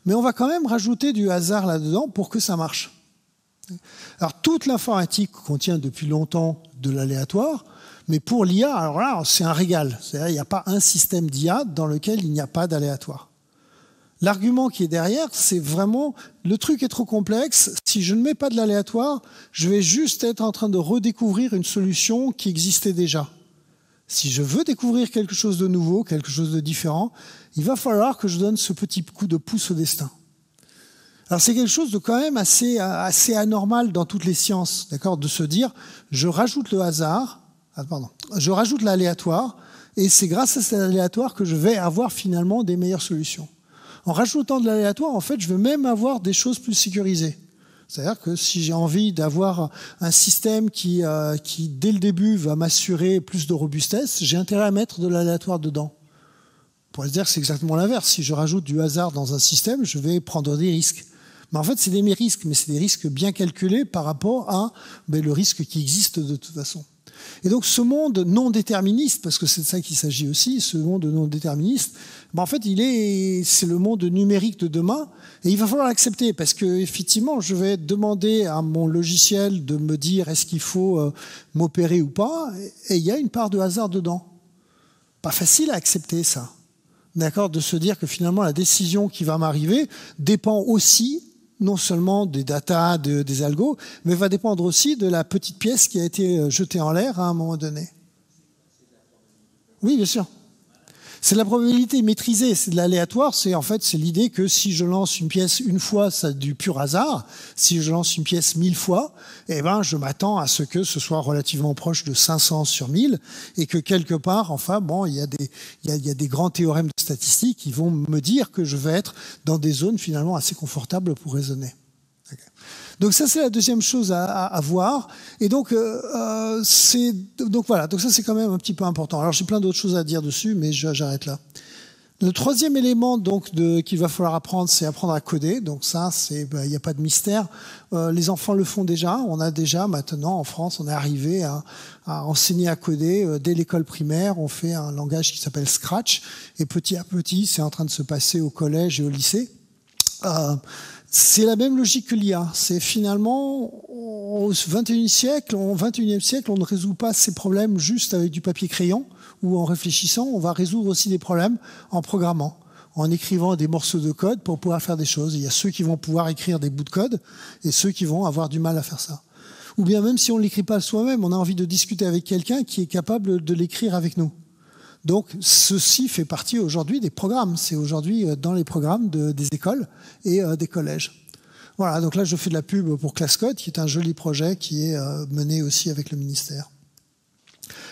Mais on va quand même rajouter du hasard là-dedans pour que ça marche. Alors toute l'informatique contient depuis longtemps de l'aléatoire. Mais pour l'IA, alors là, c'est un régal. il n'y a pas un système d'IA dans lequel il n'y a pas d'aléatoire. L'argument qui est derrière, c'est vraiment le truc est trop complexe. Si je ne mets pas de l'aléatoire, je vais juste être en train de redécouvrir une solution qui existait déjà. Si je veux découvrir quelque chose de nouveau, quelque chose de différent, il va falloir que je donne ce petit coup de pouce au destin. Alors c'est quelque chose de quand même euh, assez, anormal dans toutes les sciences, d'accord, de se dire je rajoute le hasard, ah, pardon, je rajoute l'aléatoire, et c'est grâce à cet aléatoire que je vais avoir finalement des meilleures solutions. En rajoutant de l'aléatoire, en fait, je veux même avoir des choses plus sécurisées. C'est-à-dire que si j'ai envie d'avoir un système qui, euh, qui, dès le début, va m'assurer plus de robustesse, j'ai intérêt à mettre de l'aléatoire dedans. On pourrait se dire que c'est exactement l'inverse. Si je rajoute du hasard dans un système, je vais prendre des risques. Mais en fait, c'est des risques, mais c'est des risques bien calculés par rapport à ben, le risque qui existe de toute façon. Et donc ce monde non déterministe, parce que c'est de ça qu'il s'agit aussi, ce monde non déterministe, ben, en fait, il est, c'est le monde numérique de demain, et il va falloir l'accepter, parce que effectivement, je vais demander à mon logiciel de me dire est-ce qu'il faut euh, m'opérer ou pas, et il y a une part de hasard dedans. Pas facile à accepter ça, d'accord, de se dire que finalement la décision qui va m'arriver dépend aussi non seulement des data, des algos, mais va dépendre aussi de la petite pièce qui a été euh, jetée en l'air à un moment donné. Oui, bien sûr. C'est la probabilité maîtrisée, c'est de l'aléatoire, c'est en fait c'est l'idée que si je lance une pièce une fois, ça du pur hasard. Si je lance une pièce mille fois, eh ben je m'attends à ce que ce soit relativement proche de 500 sur 1000 et que quelque part, enfin bon, il y a des il y a des grands théorèmes de statistiques qui vont me dire que je vais être dans des zones finalement assez confortables pour raisonner. Donc ça, c'est la deuxième chose à, voir. Et donc, euh, euh, c'est donc voilà. Donc ça, c'est quand même un petit peu important. Alors j'ai plein d'autres choses à dire dessus, mais j'arrête là. Le troisième élément donc qu'il va falloir apprendre, c'est apprendre à coder. Donc ça, c'est il bah, n'y a pas de mystère. Euh, les enfants le font déjà. On a déjà maintenant en France, on est arrivé à, enseigner à coder dès l'école primaire. On fait un langage qui s'appelle Scratch et petit à petit, c'est en train de se passer au collège et au lycée. C'est la même logique que l'IA. C'est finalement, au 21e siècle, au 21e siècle, on ne résout pas ces problèmes juste avec du papier-crayon ou en réfléchissant. On va résoudre aussi des problèmes en programmant, en écrivant des morceaux de code pour pouvoir faire des choses. Il y a ceux qui vont pouvoir écrire des bouts de code et ceux qui vont avoir du mal à faire ça. Ou bien même si on ne l'écrit pas soi-même, on a envie de discuter avec quelqu'un qui est capable de l'écrire avec nous. Donc ceci fait partie aujourd'hui des programmes. C'est aujourd'hui euh, dans les programmes des écoles et euh, des collèges. Voilà, donc là je fais de la pub pour Classcode, qui est un joli projet qui est euh, mené aussi avec le ministère.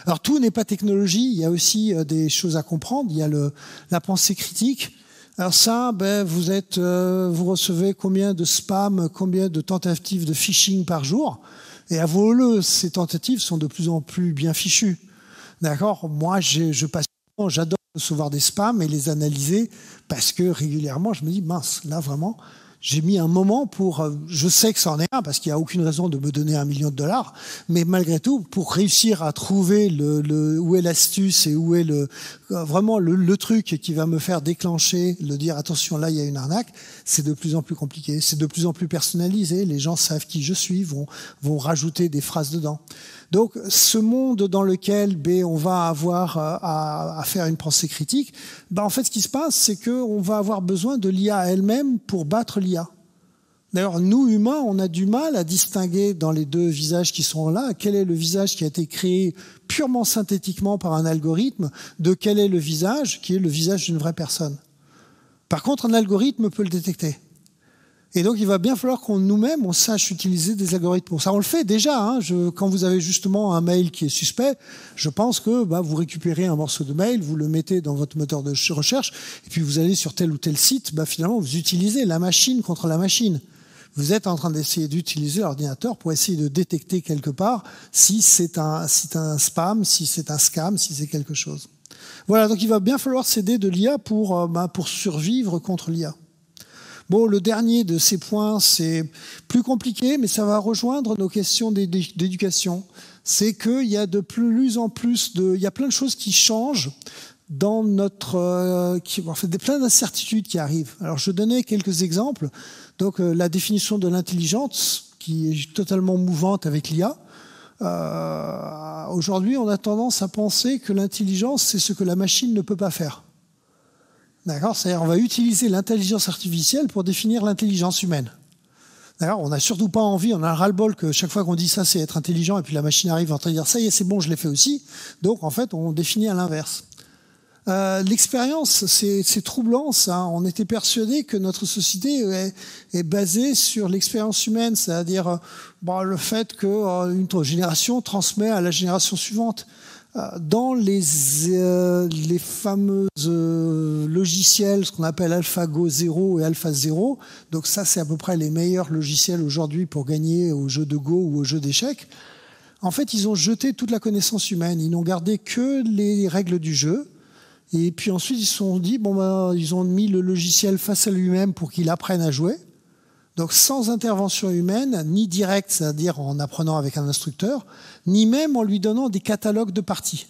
Alors tout n'est pas technologie, il y a aussi des choses à comprendre, il y a la pensée critique. Alors ça, ben, vous, êtes, vous recevez combien de spam, combien de tentatives de phishing par jour Et avouez-le, ces tentatives sont de plus en plus bien fichues. D'accord Moi, je, passe j'adore recevoir des spams et les analyser parce que régulièrement, je me dis, mince, là vraiment, j'ai mis un moment pour, euh, je sais que c'en est un parce qu'il n'y a aucune raison de me donner un million de dollars, mais malgré tout, pour réussir à trouver le, où est l'astuce et où est le euh, vraiment le, truc qui va me faire déclencher, le dire attention là il y a une arnaque, c'est de plus en plus compliqué, c'est de plus en plus personnalisé. Les gens savent qui je suis, vont vont rajouter des phrases dedans. Donc ce monde dans lequel ben, on va avoir euh, à, faire une pensée critique, ben, en fait ce qui se passe, c'est qu'on va avoir besoin de l'IA elle-même pour battre l'IA. D'ailleurs, nous, humains, on a du mal à distinguer dans les deux visages qui sont là, quel est le visage qui a été créé purement synthétiquement par un algorithme, de quel est le visage qui est le visage d'une vraie personne. Par contre, un algorithme peut le détecter. Et donc, il va bien falloir qu'on nous-mêmes, on sache utiliser des algorithmes pour ça. On le fait déjà. Hein. quand vous avez justement un mail qui est suspect, je pense que bah, vous récupérez un morceau de mail, vous le mettez dans votre moteur de recherche, et puis vous allez sur tel ou tel site. Bah, finalement, vous utilisez la machine contre la machine. Vous êtes en train d'essayer d'utiliser l'ordinateur pour essayer de détecter quelque part si c'est un, si un spam, si c'est un scam, si c'est quelque chose. Voilà, donc il va bien falloir s'aider de l'IA pour, euh, bah, pour survivre contre l'IA. Bon, le dernier de ces points, c'est plus compliqué, mais ça va rejoindre nos questions d'éducation. C'est qu'il y a de plus en plus de, il y a plein de choses qui changent dans notre, En euh, qui, en fait, des plein d'incertitudes qui arrivent. Alors, je donnais quelques exemples. Donc, euh, la définition de l'intelligence, qui est totalement mouvante avec l'IA. Euh, aujourd'hui, on a tendance à penser que l'intelligence, c'est ce que la machine ne peut pas faire. D'accord C'est-à-dire, on va utiliser l'intelligence artificielle pour définir l'intelligence humaine. D'accord On n'a surtout pas envie, on a un ras-le-bol que chaque fois qu'on dit ça, c'est être intelligent, et puis la machine arrive en train de dire ça y est, c'est bon, je l'ai fait aussi. Donc, en fait, on définit à l'inverse. Euh, l'expérience, c'est troublant, ça. On était persuadé que notre société est, basée sur l'expérience humaine, c'est-à-dire euh, bah, le fait qu'une euh, génération transmet à la génération suivante dans les, euh, fameux euh, logiciels, ce qu'on appelle AlphaGo 0 et AlphaZero, donc ça c'est à peu près les meilleurs logiciels aujourd'hui pour gagner au jeu de Go ou au jeu d'échecs, en fait ils ont jeté toute la connaissance humaine, ils n'ont gardé que les règles du jeu, et puis ensuite ils se sont dit, bon ben, ils ont mis le logiciel face à lui-même pour qu'il apprenne à jouer, donc sans intervention humaine, ni directe, c'est-à-dire en apprenant avec un instructeur, ni même en lui donnant des catalogues de parties.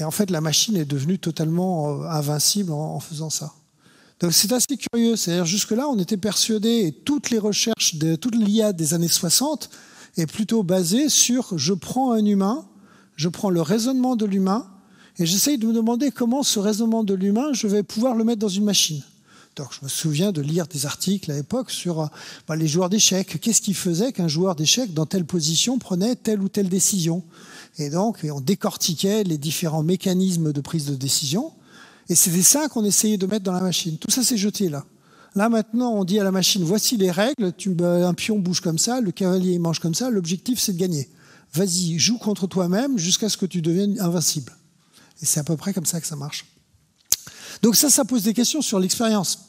Et en fait, la machine est devenue totalement euh, invincible en, faisant ça. Donc c'est assez curieux. C'est-à-dire jusque-là, on était persuadé, et toutes les recherches de toute l'IA des années 60 est plutôt basée sur je prends un humain, je prends le raisonnement de l'humain, et j'essaye de me demander comment ce raisonnement de l'humain, je vais pouvoir le mettre dans une machine. Donc je me souviens de lire des articles à l'époque sur euh, bah, les joueurs d'échecs. Qu'est-ce qui faisait qu'un joueur d'échecs dans telle position prenait telle ou telle décision Et donc on décortiquait les différents mécanismes de prise de décision. Et c'était ça qu'on essayait de mettre dans la machine. Tout ça s'est jeté là. Là maintenant, on dit à la machine, voici les règles, tu, euh, un pion bouge comme ça, le cavalier mange comme ça, l'objectif c'est de gagner. Vas-y, joue contre toi-même jusqu'à ce que tu deviennes invincible. Et c'est à peu près comme ça que ça marche. Donc ça, ça pose des questions sur l'expérience.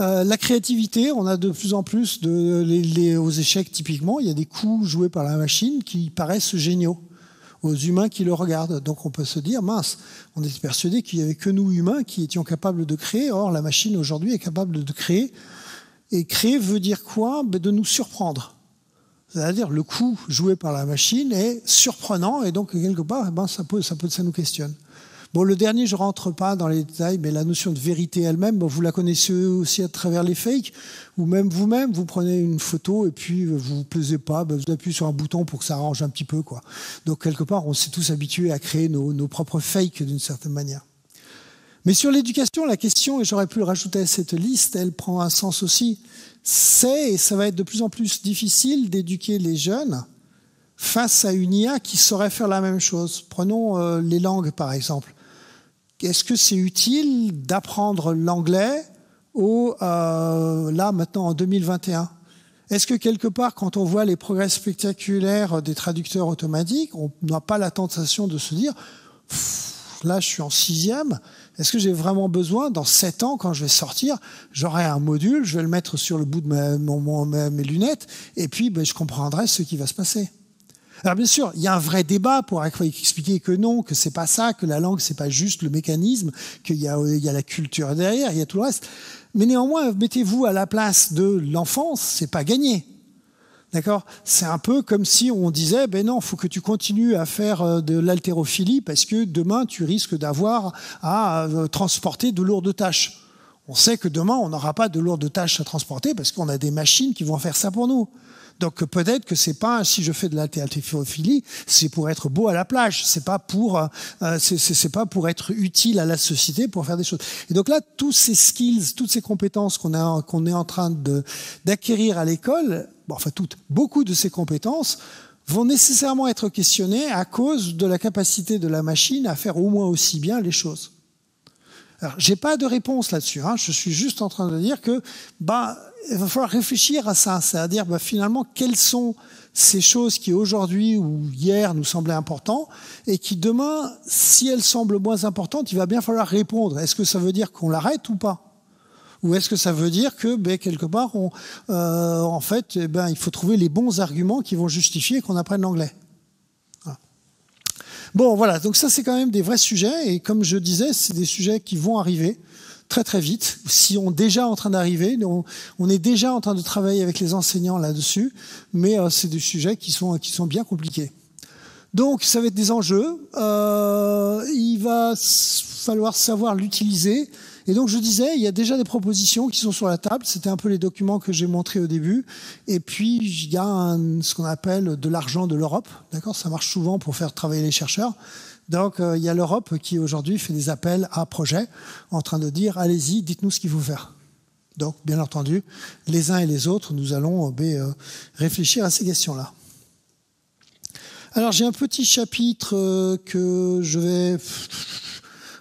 Euh, la créativité, on a de plus en plus de, aux échecs typiquement, il y a des coups joués par la machine qui paraissent géniaux aux humains qui le regardent. Donc on peut se dire, mince, on était persuadé qu'il n'y avait que nous humains qui étions capables de créer, or la machine aujourd'hui est capable de créer. Et créer veut dire quoi ben, De nous surprendre. C'est-à-dire le coup joué par la machine est surprenant et donc quelque part, eh ben, ça, ça, ça nous questionne. Bon, le dernier, je rentre pas dans les détails, mais la notion de vérité elle-même, vous la connaissez aussi à travers les fakes, ou même vous-même, vous prenez une photo et puis euh, vous vous plaisez pas, bah, vous appuyez sur un bouton pour que ça arrange un petit peu, quoi. Donc quelque part, on s'est tous habitués à créer nos, propres fakes d'une certaine manière. Mais sur l'éducation, la question, et j'aurais pu le rajouter à cette liste, elle prend un sens aussi. C'est, et ça va être de plus en plus difficile d'éduquer les jeunes face à une IA qui saurait faire la même chose. Prenons euh, les langues, par exemple est-ce que c'est utile d'apprendre l'anglais au, euh, là maintenant en 2021 Est-ce que quelque part, quand on voit les progrès spectaculaires des traducteurs automatiques, on n'a pas la tentation de se dire, là je suis en sixième, est-ce que j'ai vraiment besoin, dans sept ans, quand je vais sortir, j'aurai un module, je vais le mettre sur le bout de mes lunettes, et puis ben, je comprendrai ce qui va se passer alors bien sûr, il y a un vrai débat pour expliquer que non, que c'est pas ça, que la langue c'est pas juste le mécanisme, qu'il y, a, la culture derrière, il y a tout le reste. Mais néanmoins, mettez-vous à la place de l'enfance, c'est pas gagné. D'accord C'est un peu comme si on disait, ben non, faut que tu continues à faire euh, de l'haltérophilie parce que demain tu risques d'avoir à euh, transporter de lourdes tâches. On sait que demain on n'aura pas de lourdes tâches à transporter parce qu'on a des machines qui vont faire ça pour nous. Donc peut-être que c'est pas si je fais de la théatrophilie, c'est pour être beau à la plage, c'est pas pour euh, euh, c'est pas pour être utile à la société pour faire des choses. Et donc là tous ces skills, toutes ces compétences qu'on qu'on est en train de d'acquérir à l'école, bon, enfin toutes, beaucoup de ces compétences vont nécessairement être questionnées à cause de la capacité de la machine à faire au moins aussi bien les choses. Alors, j'ai pas de réponse là-dessus. Hein. Je suis juste en train de dire que, bah, il va falloir réfléchir à ça, c'est-à-dire ben, finalement quelles sont ces choses qui aujourd'hui ou hier nous semblaient importantes et qui demain, si elles semblent moins importantes, il va bien falloir répondre. Est-ce que ça veut dire qu'on l'arrête ou pas ou est-ce que ça veut dire que ben, quelque part, on, euh, en fait, eh ben, il faut trouver les bons arguments qui vont justifier qu'on apprenne l'anglais Bon, voilà, donc ça, c'est quand même des vrais sujets, et comme je disais, c'est des sujets qui vont arriver très très vite, si on est déjà en train d'arriver, on, est déjà en train de travailler avec les enseignants là-dessus, mais euh, c'est des sujets qui sont, qui sont bien compliqués. Donc ça va être des enjeux, euh, il va falloir savoir l'utiliser, et donc je disais, il y a déjà des propositions qui sont sur la table. C'était un peu les documents que j'ai montrés au début. Et puis il y a ce qu'on appelle de l'argent de l'Europe. D'accord, ça marche souvent pour faire travailler les chercheurs. Donc euh, il y a l'Europe qui aujourd'hui fait des appels à projets en train de dire allez-y, dites-nous ce qu'il faut faire. Donc bien entendu, les uns et les autres, nous allons euh, ben, euh, réfléchir à ces questions-là. Alors j'ai un petit chapitre que je vais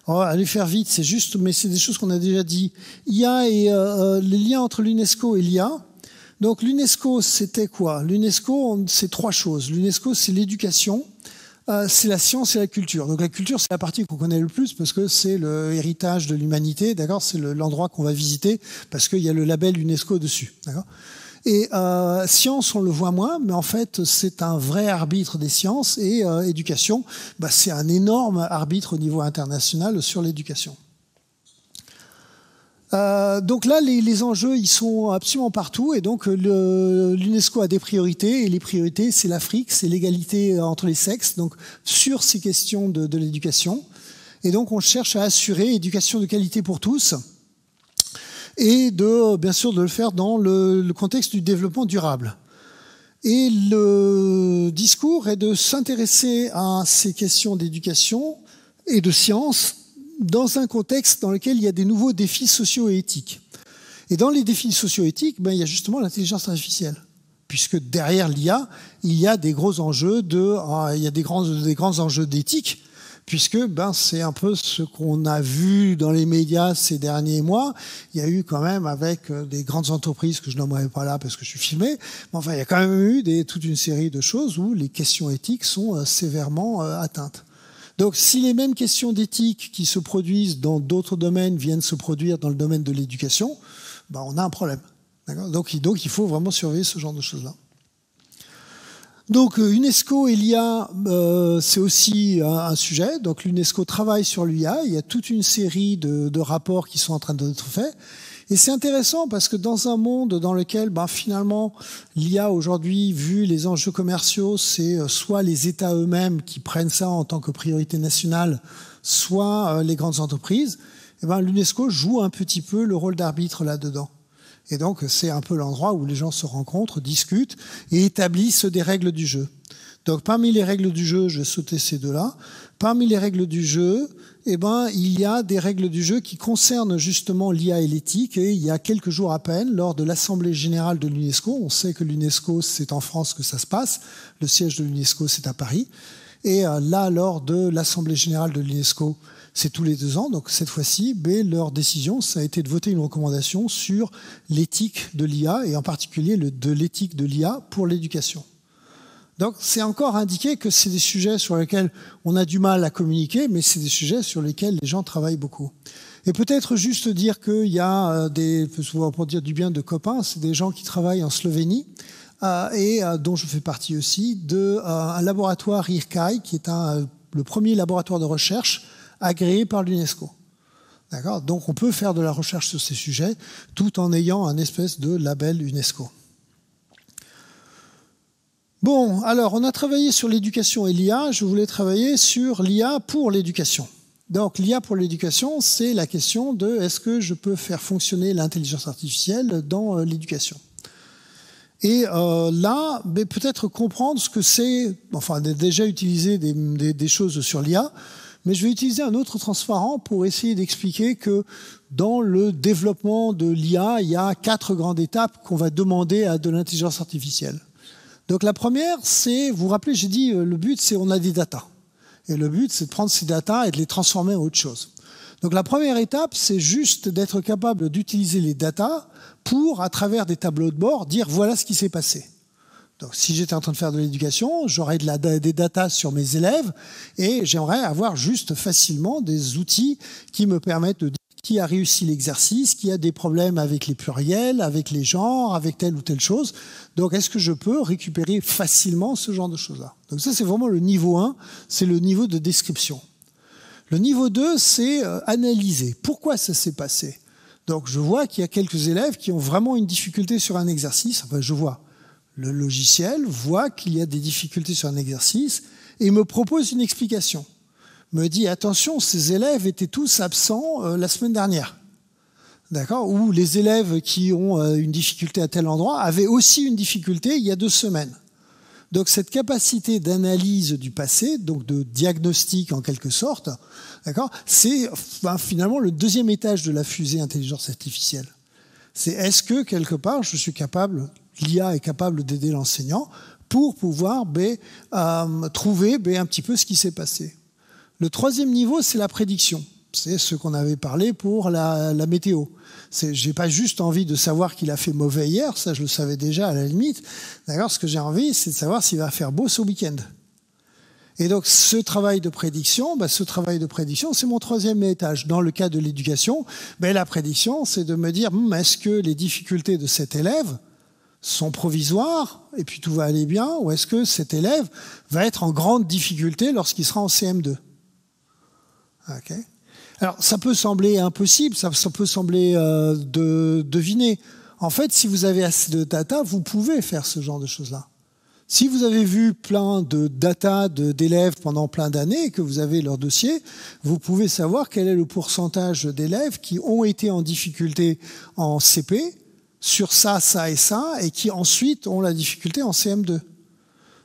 on faire vite, c'est juste, mais c'est des choses qu'on a déjà dit. IA et a euh, euh, les liens entre l'UNESCO et l'IA. Donc l'UNESCO, c'était quoi L'UNESCO, c'est trois choses. L'UNESCO, c'est l'éducation, euh, c'est la science et la culture. Donc la culture, c'est la partie qu'on connaît le plus parce que c'est le héritage de l'humanité, d'accord C'est l'endroit qu'on va visiter parce qu'il y a le label UNESCO dessus, d'accord et euh, science, on le voit moins, mais en fait, c'est un vrai arbitre des sciences. Et euh, éducation, bah, c'est un énorme arbitre au niveau international sur l'éducation. Euh, donc là, les, enjeux, ils sont absolument partout, et donc l'UNESCO a des priorités, et les priorités, c'est l'Afrique, c'est l'égalité entre les sexes, donc sur ces questions de, de l'éducation. Et donc, on cherche à assurer éducation de qualité pour tous, et de, bien sûr de le faire dans le, contexte du développement durable. Et le discours est de s'intéresser à ces questions d'éducation et de science dans un contexte dans lequel il y a des nouveaux défis sociaux et éthiques. Et dans les défis sociaux et éthiques, ben, il y a justement l'intelligence artificielle puisque derrière l'IA, il y a des gros enjeux de, ah, il y a des grands, des grands enjeux d'éthique puisque ben, c'est un peu ce qu'on a vu dans les médias ces derniers mois. Il y a eu quand même avec euh, des grandes entreprises que je nommerai pas là parce que je suis filmé, mais enfin il y a quand même eu toute une série de choses où les questions éthiques sont euh, sévèrement euh, atteintes. Donc si les mêmes questions d'éthique qui se produisent dans d'autres domaines viennent se produire dans le domaine de l'éducation, ben, on a un problème. Donc, donc il faut vraiment surveiller ce genre de choses-là. Donc euh, UNESCO et l'IA, euh, c'est aussi un, sujet. Donc l'UNESCO travaille sur l'IA. Il y a toute une série de, rapports qui sont en train d'être faits. Et c'est intéressant parce que dans un monde dans lequel ben, finalement l'IA aujourd'hui, vu les enjeux commerciaux, c'est euh, soit les États eux-mêmes qui prennent ça en tant que priorité nationale, soit les grandes entreprises, eh ben, l'UNESCO joue un petit peu le rôle d'arbitre là-dedans. Et donc, c'est un peu l'endroit où les gens se rencontrent, discutent et établissent des règles du jeu. Donc, parmi les règles du jeu, je vais sauter ces deux-là. Parmi les règles du jeu, eh ben, il y a des règles du jeu qui concernent justement l'IA et l'éthique. Et il y a quelques jours à peine, lors de l'Assemblée générale de l'UNESCO, on sait que l'UNESCO, c'est en France que ça se passe. Le siège de l'UNESCO, c'est à Paris. Et euh, là, lors de l'Assemblée générale de l'UNESCO, c'est tous les deux ans. Donc cette fois-ci, B, leur décision, ça a été de voter une recommandation sur l'éthique de l'IA et en particulier de l'éthique de l'IA pour l'éducation. Donc c'est encore indiqué que c'est des sujets sur lesquels on a du mal à communiquer, mais c'est des sujets sur lesquels les gens travaillent beaucoup. Et peut-être juste dire qu'il y a euh, des, souvent pour dire du bien de copains, c'est des gens qui travaillent en Slovénie euh, et euh, dont je fais partie aussi, de un laboratoire IRCAI, qui est le premier laboratoire de recherche agréé par l'UNESCO. D'accord Donc on peut faire de la recherche sur ces sujets tout en ayant un espèce de label UNESCO. Bon, alors on a travaillé sur l'éducation et l'IA. Je voulais travailler sur l'IA pour l'éducation. Donc l'IA pour l'éducation, c'est la question de est-ce que je peux faire fonctionner l'intelligence artificielle dans euh, l'éducation et euh, là, peut-être comprendre ce que c'est, enfin déjà utiliser des, des choses sur l'IA, mais je vais utiliser un autre transparent pour essayer d'expliquer que dans le développement de l'IA, il y a quatre grandes étapes qu'on va demander à de l'intelligence artificielle. Donc la première, c'est, vous vous rappelez, j'ai dit, euh, le but, c'est on a des datas. Et le but, c'est de prendre ces datas et de les transformer en autre chose. Donc la première étape, c'est juste d'être capable d'utiliser les datas pour, à travers des tableaux de bord, dire voilà ce qui s'est passé si j'étais en train de faire de l'éducation, j'aurais des datas sur mes élèves et j'aimerais avoir juste facilement des outils qui me permettent de dire qui a réussi l'exercice, qui a des problèmes avec les pluriels, avec les genres, avec telle ou telle chose. Donc, est-ce que je peux récupérer facilement ce genre de choses-là Donc, ça, c'est vraiment le niveau 1, c'est le niveau de description. Le niveau 2, c'est euh, analyser. Pourquoi ça s'est passé Donc, je vois qu'il y a quelques élèves qui ont vraiment une difficulté sur un exercice. Enfin, je vois le logiciel voit qu'il y a des difficultés sur un exercice et me propose une explication. Me dit attention, ces élèves étaient tous absents euh, la semaine dernière. D'accord Ou les élèves qui ont euh, une difficulté à tel endroit avaient aussi une difficulté il y a deux semaines. Donc cette capacité d'analyse du passé, donc de diagnostic en quelque sorte, d'accord, c'est finalement le deuxième étage de la fusée intelligence artificielle. C'est est-ce que quelque part je suis capable l'IA est capable d'aider l'enseignant pour pouvoir ben, euh, trouver ben, un petit peu ce qui s'est passé. Le troisième niveau, c'est la prédiction. C'est ce qu'on avait parlé pour la, la météo. J'ai pas juste envie de savoir qu'il a fait mauvais hier, ça je le savais déjà à la limite. D'accord, ce que j'ai envie, c'est de savoir s'il va faire beau ce week-end. Et donc ce travail de prédiction, ben, ce travail de prédiction, c'est mon troisième étage. Dans le cas de l'éducation, la prédiction, c'est de me dire, hmm, est-ce que les difficultés de cet élève sont provisoires et puis tout va aller bien, ou est-ce que cet élève va être en grande difficulté lorsqu'il sera en CM2 Alors ça peut sembler impossible, ça, peut sembler euh, de deviner. En fait, si vous avez assez de data, vous pouvez faire ce genre de choses-là. Si vous avez vu plein de data d'élèves pendant plein d'années que vous avez leur dossier, vous pouvez savoir quel est le pourcentage d'élèves qui ont été en difficulté en CP, sur ça, ça et ça, et qui ensuite ont la difficulté en CM2.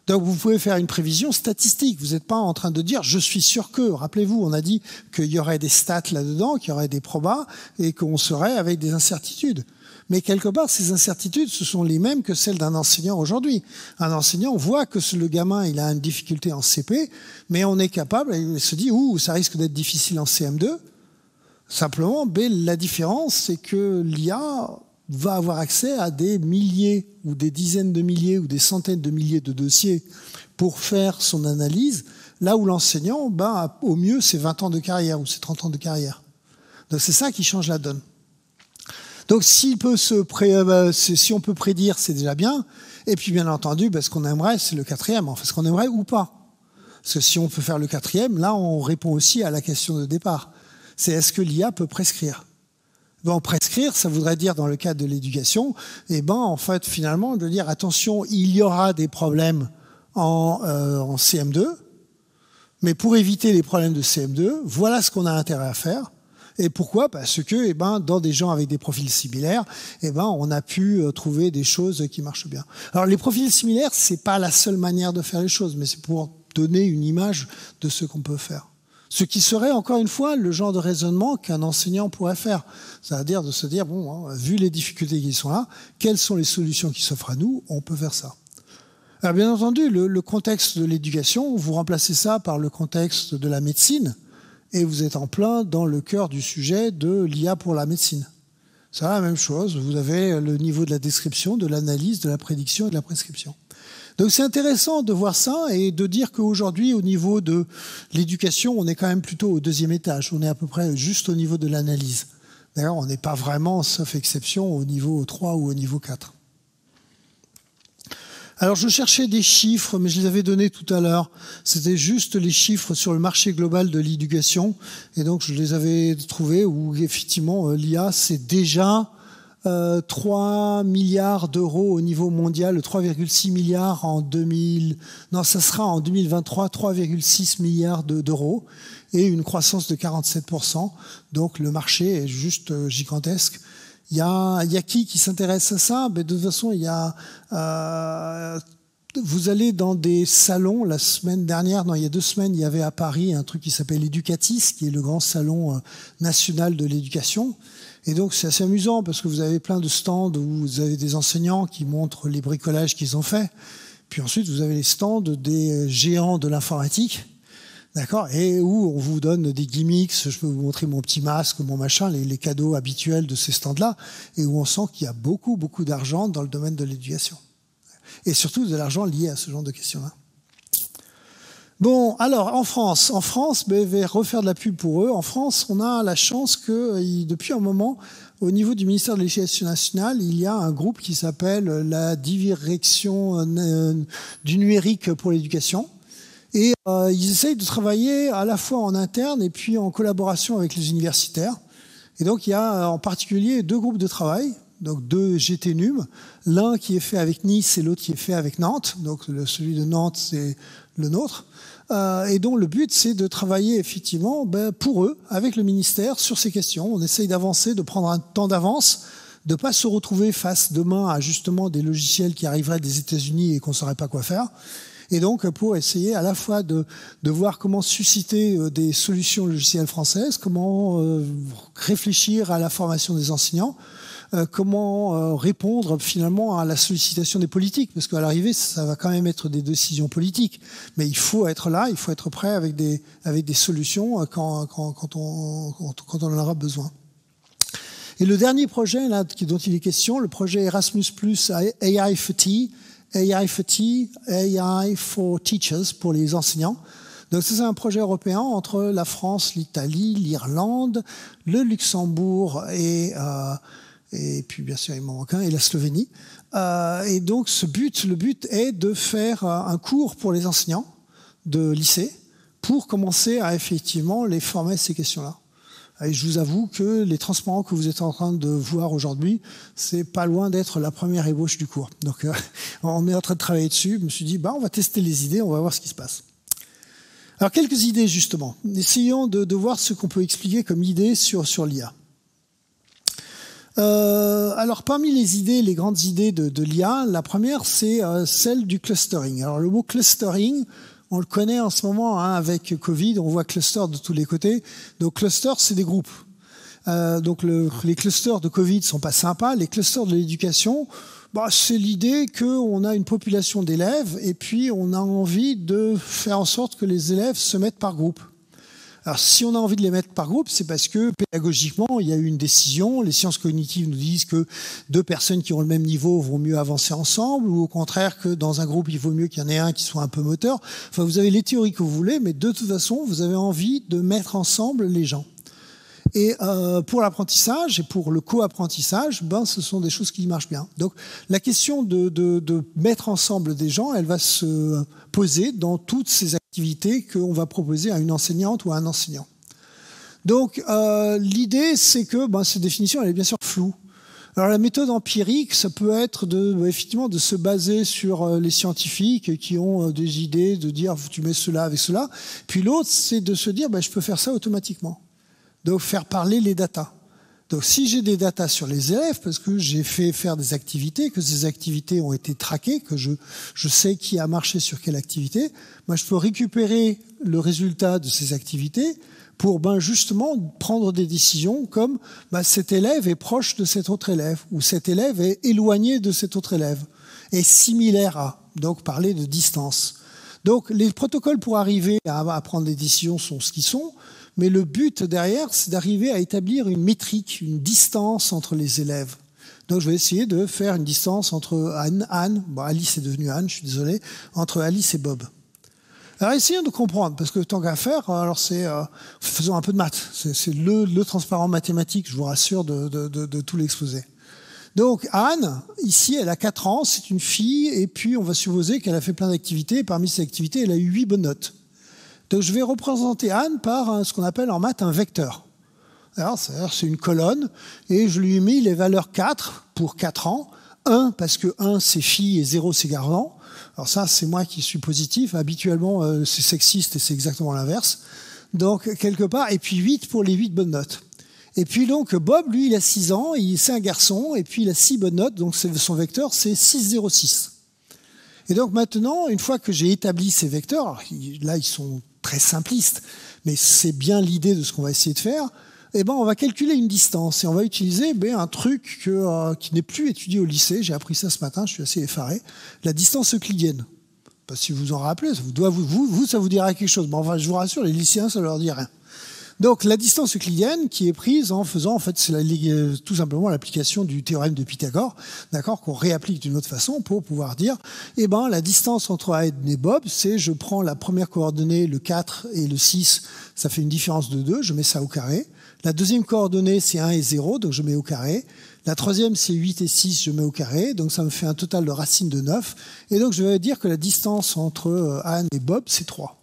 Donc vous pouvez faire une prévision statistique. Vous n'êtes pas en train de dire je suis sûr que. Rappelez-vous, on a dit qu'il y aurait des stats là-dedans, qu'il y aurait des probas et qu'on serait avec des incertitudes. Mais quelque part, ces incertitudes, ce sont les mêmes que celles d'un enseignant aujourd'hui. Un enseignant voit que le gamin, il a une difficulté en CP, mais on est capable, il se dit, ouh, ça risque d'être difficile en CM2. Simplement, mais la différence, c'est que l'IA va avoir accès à des milliers ou des dizaines de milliers ou des centaines de milliers de dossiers pour faire son analyse, là où l'enseignant, ben, au mieux, c'est 20 ans de carrière ou c'est 30 ans de carrière. Donc c'est ça qui change la donne. Donc s'il peut se euh, bah, si on peut prédire, c'est déjà bien. Et puis bien entendu, ben, ce qu'on aimerait, c'est le quatrième. Enfin, ce qu'on aimerait ou pas. Parce que si on peut faire le quatrième, là, on répond aussi à la question de départ. C'est est-ce que l'IA peut prescrire prescrire, ça voudrait dire dans le cadre de l'éducation, eh ben en fait finalement de dire attention, il y aura des problèmes en, euh, CM2, mais pour éviter les problèmes de CM2, voilà ce qu'on a intérêt à faire. Et pourquoi Parce que, eh ben, dans des gens avec des profils similaires, eh ben, on a pu euh, trouver des choses qui marchent bien. Alors, les profils similaires, c'est pas la seule manière de faire les choses, mais c'est pour donner une image de ce qu'on peut faire. Ce qui serait, encore une fois, le genre de raisonnement qu'un enseignant pourrait faire. C'est-à-dire de se dire, bon, hein, vu les difficultés qui sont là, quelles sont les solutions qui s'offrent à nous On peut faire ça. Alors, bien entendu, le, le contexte de l'éducation, vous remplacez ça par le contexte de la médecine, et vous êtes en plein dans le cœur du sujet de l'IA pour la médecine. C'est la même chose, vous avez le niveau de la description, de l'analyse, de la prédiction et de la prescription. Donc c'est intéressant de voir ça et de dire qu'aujourd'hui, au niveau de l'éducation, on est quand même plutôt au deuxième étage. On est à peu près juste au niveau de l'analyse. D'ailleurs, on n'est pas vraiment, sauf exception, au niveau 3 ou au niveau 4. Alors je cherchais des chiffres, mais je les avais donnés tout à l'heure. C'était juste les chiffres sur le marché global de l'éducation. Et donc je les avais trouvés où effectivement euh, l'IA, c'est déjà 3 euh, milliards d'euros au niveau mondial, 3,6 milliards en 2000. Non, ça sera en 2023 3,6 milliards d'euros et une croissance de 47%. Donc le marché est juste euh, gigantesque. Il y a, y a qui qui s'intéresse à ça Mais ben, De toute façon, il y a... Euh, vous allez dans des salons. La semaine dernière, non, il y a deux semaines, il y avait à Paris un truc qui s'appelle Educatis, qui est le grand salon national de l'éducation. Et donc c'est assez amusant parce que vous avez plein de stands où vous avez des enseignants qui montrent les bricolages qu'ils ont faits. Puis ensuite, vous avez les stands des géants de l'informatique. D'accord Et où on vous donne des gimmicks, je peux vous montrer mon petit masque, mon machin, les, les cadeaux habituels de ces stands-là, et où on sent qu'il y a beaucoup, beaucoup d'argent dans le domaine de l'éducation. Et surtout de l'argent lié à ce genre de questions-là. Bon, alors en France, en France, ben, je vais refaire de la pub pour eux. En France, on a la chance que euh, depuis un moment, au niveau du ministère de l'Éducation nationale, il y a un groupe qui s'appelle la Direction euh, du numérique pour l'éducation. Et euh, ils essayent de travailler à la fois en interne et puis en collaboration avec les universitaires. Et donc il y a en particulier deux groupes de travail, donc deux GTNUM, l'un qui est fait avec Nice et l'autre qui est fait avec Nantes. Donc celui de Nantes, c'est le nôtre, euh, et dont le but c'est de travailler effectivement ben, pour eux, avec le ministère, sur ces questions. On essaye d'avancer, de prendre un temps d'avance, de ne pas se retrouver face demain à justement des logiciels qui arriveraient des États-Unis et qu'on ne saurait pas quoi faire. Et donc pour essayer à la fois de, voir comment susciter euh, des solutions logicielles françaises, comment euh, réfléchir à la formation des enseignants, euh, comment euh, répondre finalement à la sollicitation des politiques, parce qu'à l'arrivée, ça va quand même être des décisions politiques. Mais il faut être là, il faut être prêt avec des, avec des solutions euh, quand, on, quand on en aura besoin. Et le dernier projet là, dont il est question, le projet Erasmus AI for AI for Teachers pour les enseignants. Donc c'est un projet européen entre la France, l'Italie, l'Irlande, le Luxembourg et et puis bien sûr les Marocains et la Slovénie. Euh, et donc ce but, le but est de faire euh, un cours pour les enseignants de lycée pour commencer à effectivement les former à ces questions-là. Et je vous avoue que les transparents que vous êtes en train de voir aujourd'hui, c'est pas loin d'être la première ébauche du cours. Donc euh, [LAUGHS] on est en train de travailler dessus. Je me suis dit, bah, on va tester les idées, on va voir ce qui se passe. Alors quelques idées justement. Essayons de, voir ce qu'on peut expliquer comme idée sur l'IA. Euh, alors parmi les idées, les grandes idées de, l'IA, la première c'est euh, celle du clustering. Alors le mot clustering, on le connaît en ce moment hein, avec Covid, on voit cluster de tous les côtés. Donc cluster, c'est des groupes. Euh, donc les clusters de Covid sont pas sympas. Les clusters de l'éducation, bah, c'est l'idée qu'on a une population d'élèves et puis on a envie de faire en sorte que les élèves se mettent par groupe. Alors si on a envie de les mettre par groupe, c'est parce que pédagogiquement, il y a eu une décision. Les sciences cognitives nous disent que deux personnes qui ont le même niveau vont mieux avancer ensemble, ou au contraire que dans un groupe, il vaut mieux qu'il y en ait un qui soit un peu moteur. Enfin, vous avez les théories que vous voulez, mais de toute façon, vous avez envie de mettre ensemble les gens. Et euh, pour l'apprentissage et pour le co-apprentissage, ben, ce sont des choses qui marchent bien. Donc la question de, de, de mettre ensemble des gens, elle va se poser dans toutes ces activités qu'on va proposer à une enseignante ou à un enseignant. Donc euh, l'idée, c'est que ben, cette définition, elle est bien sûr floue. Alors la méthode empirique, ça peut être de, ben, effectivement de se baser sur euh, les scientifiques qui ont euh, des idées, de dire tu mets cela avec cela. Puis l'autre, c'est de se dire ben, je peux faire ça automatiquement de faire parler les datas. Donc si j'ai des datas sur les élèves, parce que j'ai fait faire des activités, que ces activités ont été traquées, que je, je sais qui a marché sur quelle activité, moi je peux récupérer le résultat de ces activités pour ben, justement prendre des décisions comme ben, cet élève est proche de cet autre élève, ou cet élève est éloigné de cet autre élève, est similaire à, donc parler de distance. Donc les protocoles pour arriver à prendre des décisions sont ce qu'ils sont, mais le but derrière, c'est d'arriver à établir une métrique, une distance entre les élèves. Donc je vais essayer de faire une distance entre Anne, Anne, bon Alice est devenue Anne, je suis désolé, entre Alice et Bob. Alors essayons de comprendre, parce que tant qu'à faire, hein, alors c'est euh, faisons un peu de maths. C'est le, transparent mathématique, je vous rassure, de, tout l'exposé. Donc Anne, ici, elle a 4 ans, c'est une fille, et puis on va supposer qu'elle a fait plein d'activités, et parmi ces activités, elle a eu 8 bonnes notes. Donc je vais représenter Anne par ce qu'on appelle en maths un vecteur. C'est une colonne et je lui mets les valeurs 4 pour 4 ans, 1 parce que 1 c'est fille et 0 c'est garçon. Alors ça c'est moi qui suis positif, habituellement euh, c'est sexiste et c'est exactement l'inverse. Donc quelque part, et puis 8 pour les 8 bonnes notes. Et puis donc Bob, lui, il a 6 ans, c'est un garçon, et puis il a 6 bonnes notes, donc son vecteur c'est 6,06. Et donc maintenant, une fois que j'ai établi ces vecteurs, là ils sont très simpliste, mais c'est bien l'idée de ce qu'on va essayer de faire. Eh ben, on va calculer une distance et on va utiliser ben, un truc que, euh, qui n'est plus étudié au lycée. J'ai appris ça ce matin, je suis assez effaré. La distance euclidienne. si vous vous en rappelez, ça vous, doit, vous, ça vous dira quelque chose. Mais enfin, je vous rassure, les lycéens, ça leur dit rien. Donc la distance euclidienne qui est prise en faisant, en fait, c'est euh, tout simplement l'application du théorème de Pythagore, d'accord, qu'on réapplique d'une autre façon pour pouvoir dire, eh ben, la distance entre Anne et Bob, c'est je prends la première coordonnée, le 4 et le 6, ça fait une différence de 2, je mets ça au carré. La deuxième coordonnée, c'est 1 et 0, donc je mets au carré. La troisième, c'est 8 et 6, je mets au carré, donc ça me fait un total de racine de 9. Et donc je vais dire que la distance entre euh, Anne et Bob, c'est 3.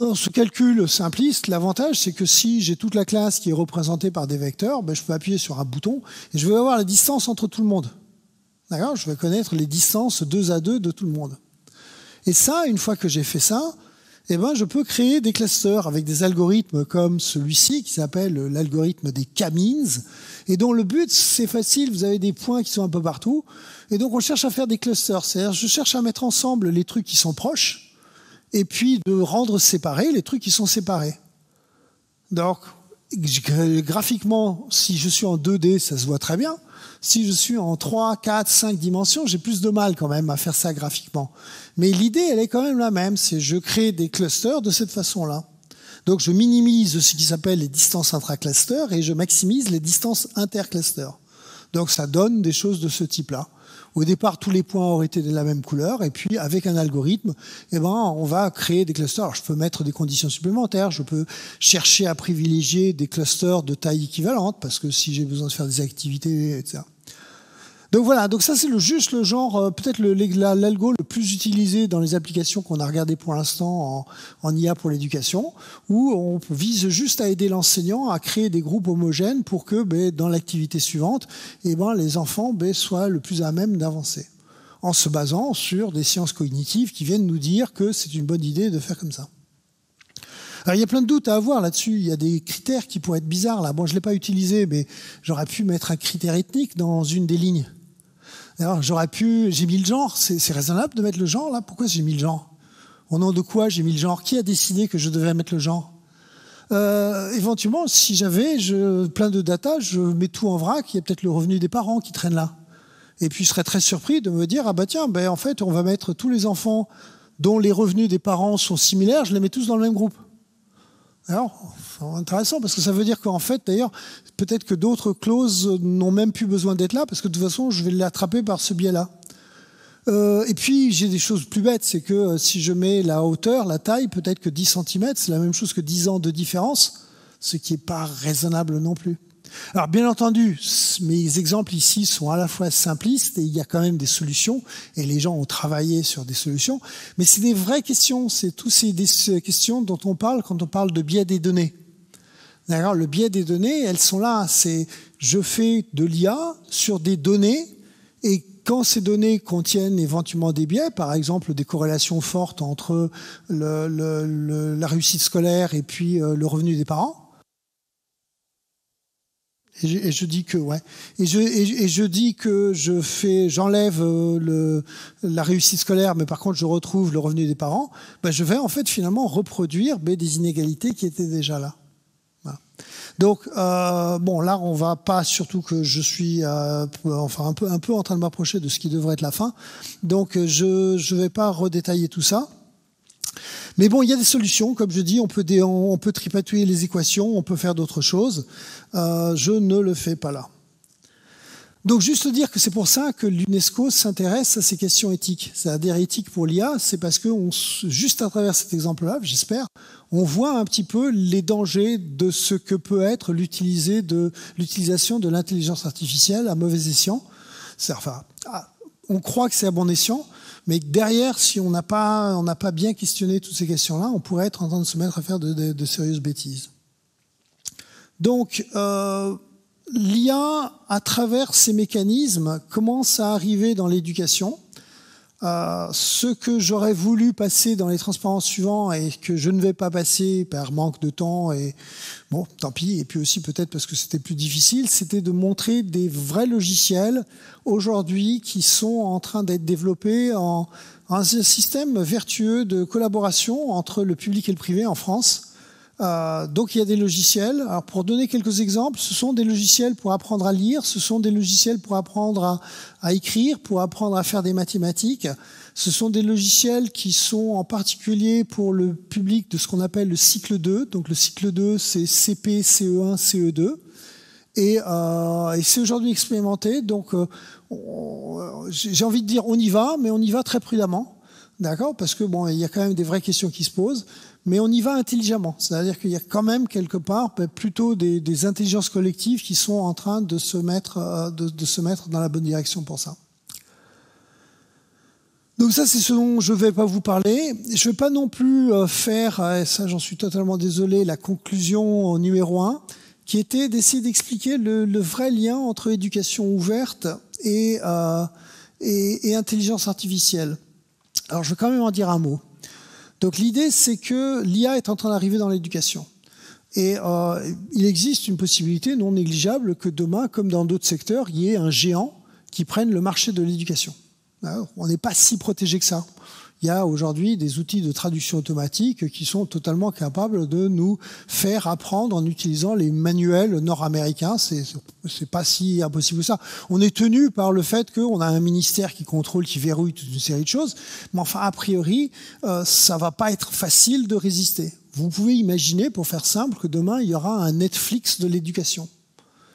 Dans ce calcul simpliste, l'avantage, c'est que si j'ai toute la classe qui est représentée par des vecteurs, ben, je peux appuyer sur un bouton et je vais avoir la distance entre tout le monde. D'accord Je vais connaître les distances deux à deux de tout le monde. Et ça, une fois que j'ai fait ça, eh ben, je peux créer des clusters avec des algorithmes comme celui-ci qui s'appelle l'algorithme des K-means et dont le but, c'est facile, vous avez des points qui sont un peu partout. Et donc, on cherche à faire des clusters. C'est-à-dire, je cherche à mettre ensemble les trucs qui sont proches et puis de rendre séparés les trucs qui sont séparés. Donc, graphiquement, si je suis en 2D, ça se voit très bien. Si je suis en 3, 4, 5 dimensions, j'ai plus de mal quand même à faire ça graphiquement. Mais l'idée, elle est quand même la même, c'est je crée des clusters de cette façon-là. Donc je minimise ce qui s'appelle les distances intra-clusters et je maximise les distances inter-clusters. Donc ça donne des choses de ce type-là. Au départ, tous les points auraient été de la même couleur, et puis avec un algorithme, eh ben, on va créer des clusters. je peux mettre des conditions supplémentaires, je peux chercher à privilégier des clusters de taille équivalente, parce que si j'ai besoin de faire des activités, etc. Donc voilà, donc ça c'est le, juste le genre, euh, peut-être l'algo le, plus utilisé dans les applications qu'on a regardées pour l'instant en, en, IA pour l'éducation, où on vise juste à aider l'enseignant à créer des groupes homogènes pour que ben, dans l'activité suivante, eh ben, les enfants ben, soient le plus à même d'avancer, en se basant sur des sciences cognitives qui viennent nous dire que c'est une bonne idée de faire comme ça. Alors, il y a plein de doutes à avoir là-dessus. Il y a des critères qui pourraient être bizarres. Là. Bon, je ne l'ai pas utilisé, mais j'aurais pu mettre un critère ethnique dans une des lignes. Alors j'aurais pu. J'ai mis le genre. C'est raisonnable de mettre le genre là Pourquoi j'ai mis le genre Au nom de quoi j'ai mis le genre Qui a décidé que je devais mettre le genre euh, éventuellement, si j'avais plein de data, je mets tout en vrac. Il y a peut-être le revenu des parents qui traîne là. Et puis, je serais très surpris de me dire ah bah tiens, ben, en fait, on va mettre tous les enfants dont les revenus des parents sont similaires, je les mets tous dans le même groupe. Alors, intéressant, parce que ça veut dire qu'en fait, d'ailleurs, peut-être que d'autres clauses n'ont même plus besoin d'être là, parce que de toute façon, je vais l'attraper par ce biais-là. Euh, et puis, j'ai des choses plus bêtes, c'est que euh, si je mets la hauteur, la taille, peut-être que 10 cm, c'est la même chose que 10 ans de différence, ce qui n'est pas raisonnable non plus. Alors bien entendu, mes exemples ici sont à la fois simplistes et il y a quand même des solutions et les gens ont travaillé sur des solutions, mais c'est des vraies questions, c'est toutes ces questions dont on parle quand on parle de biais des données. D'ailleurs, le biais des données, elles sont là, c'est je fais de l'IA sur des données et quand ces données contiennent éventuellement des biais, par exemple des corrélations fortes entre la réussite scolaire et puis euh, le revenu des parents, et je, dis que ouais. Et je, dis que je fais, j'enlève euh, la réussite scolaire, mais par contre je retrouve le revenu des parents. Ben je vais en fait finalement reproduire ben, des inégalités qui étaient déjà là. Donc euh, bon là on va pas surtout que je suis euh, enfin un peu un peu en train de m'approcher de ce qui devrait être la fin. Donc je je vais pas redétailler tout ça. Mais bon, il y a des solutions, comme je dis, on peut, tripatouiller les équations, on peut faire d'autres choses. Euh, je ne le fais pas là. Donc juste dire que c'est pour ça que l'UNESCO s'intéresse à ces questions éthiques. C'est-à-dire éthique pour l'IA, c'est parce que juste à travers cet exemple-là, j'espère, on voit un petit peu les dangers de ce que peut être l'utilisation de, l'intelligence artificielle à mauvais escient. Enfin, ah, on croit que c'est à bon escient, mais derrière, si on n'a pas, bien questionné toutes ces questions-là, on pourrait être en train de se mettre à faire de, sérieuses bêtises. Donc, euh, l'IA, à travers ces mécanismes, commence à arriver dans l'éducation. Euh, ce que j'aurais voulu passer dans les transparences suivants et que je ne vais pas passer par manque de temps et bon, tant pis, et puis aussi peut-être parce que c'était plus difficile, c'était de montrer des vrais logiciels aujourd'hui qui sont en train d'être développés en un système vertueux de collaboration entre le public et le privé en France euh, donc il y a des logiciels. Alors pour donner quelques exemples, ce sont des logiciels pour apprendre à lire, ce sont des logiciels pour apprendre à, écrire, pour apprendre à faire des mathématiques. Ce sont des logiciels qui sont en particulier pour le public de ce qu'on appelle le cycle 2. Donc le cycle 2, c'est CP, CE1, CE2. Et, euh, c'est aujourd'hui expérimenté. Donc euh, euh, j'ai envie de dire on y va, mais on y va très prudemment. D'accord Parce que bon, il y a quand même des vraies questions qui se posent mais on y va intelligemment. C'est-à-dire qu'il y a quand même quelque part ben, plutôt des, intelligences collectives qui sont en train de se mettre, euh, de, se mettre dans la bonne direction pour ça. Donc ça, c'est ce dont je ne vais pas vous parler. Je ne vais pas non plus euh, faire, euh, et ça j'en suis totalement désolé, la conclusion numéro un, qui était d'essayer d'expliquer le, vrai lien entre éducation ouverte et, et intelligence artificielle. Alors je vais quand même en dire un mot. Donc l'idée, c'est que l'IA est en train d'arriver dans l'éducation. Et euh, il existe une possibilité non négligeable que demain, comme dans d'autres secteurs, il y ait un géant qui prenne le marché de l'éducation. Hein, on n'est pas si protégé que ça il y a aujourd'hui des outils de traduction automatique qui sont totalement capables de nous faire apprendre en utilisant les manuels nord-américains. C'est, pas si impossible que ça. On est tenu par le fait qu'on a un ministère qui contrôle, qui verrouille toute une série de choses, mais enfin, a priori, euh, ça va pas être facile de résister. Vous pouvez imaginer, pour faire simple, que demain, il y aura un Netflix de l'éducation.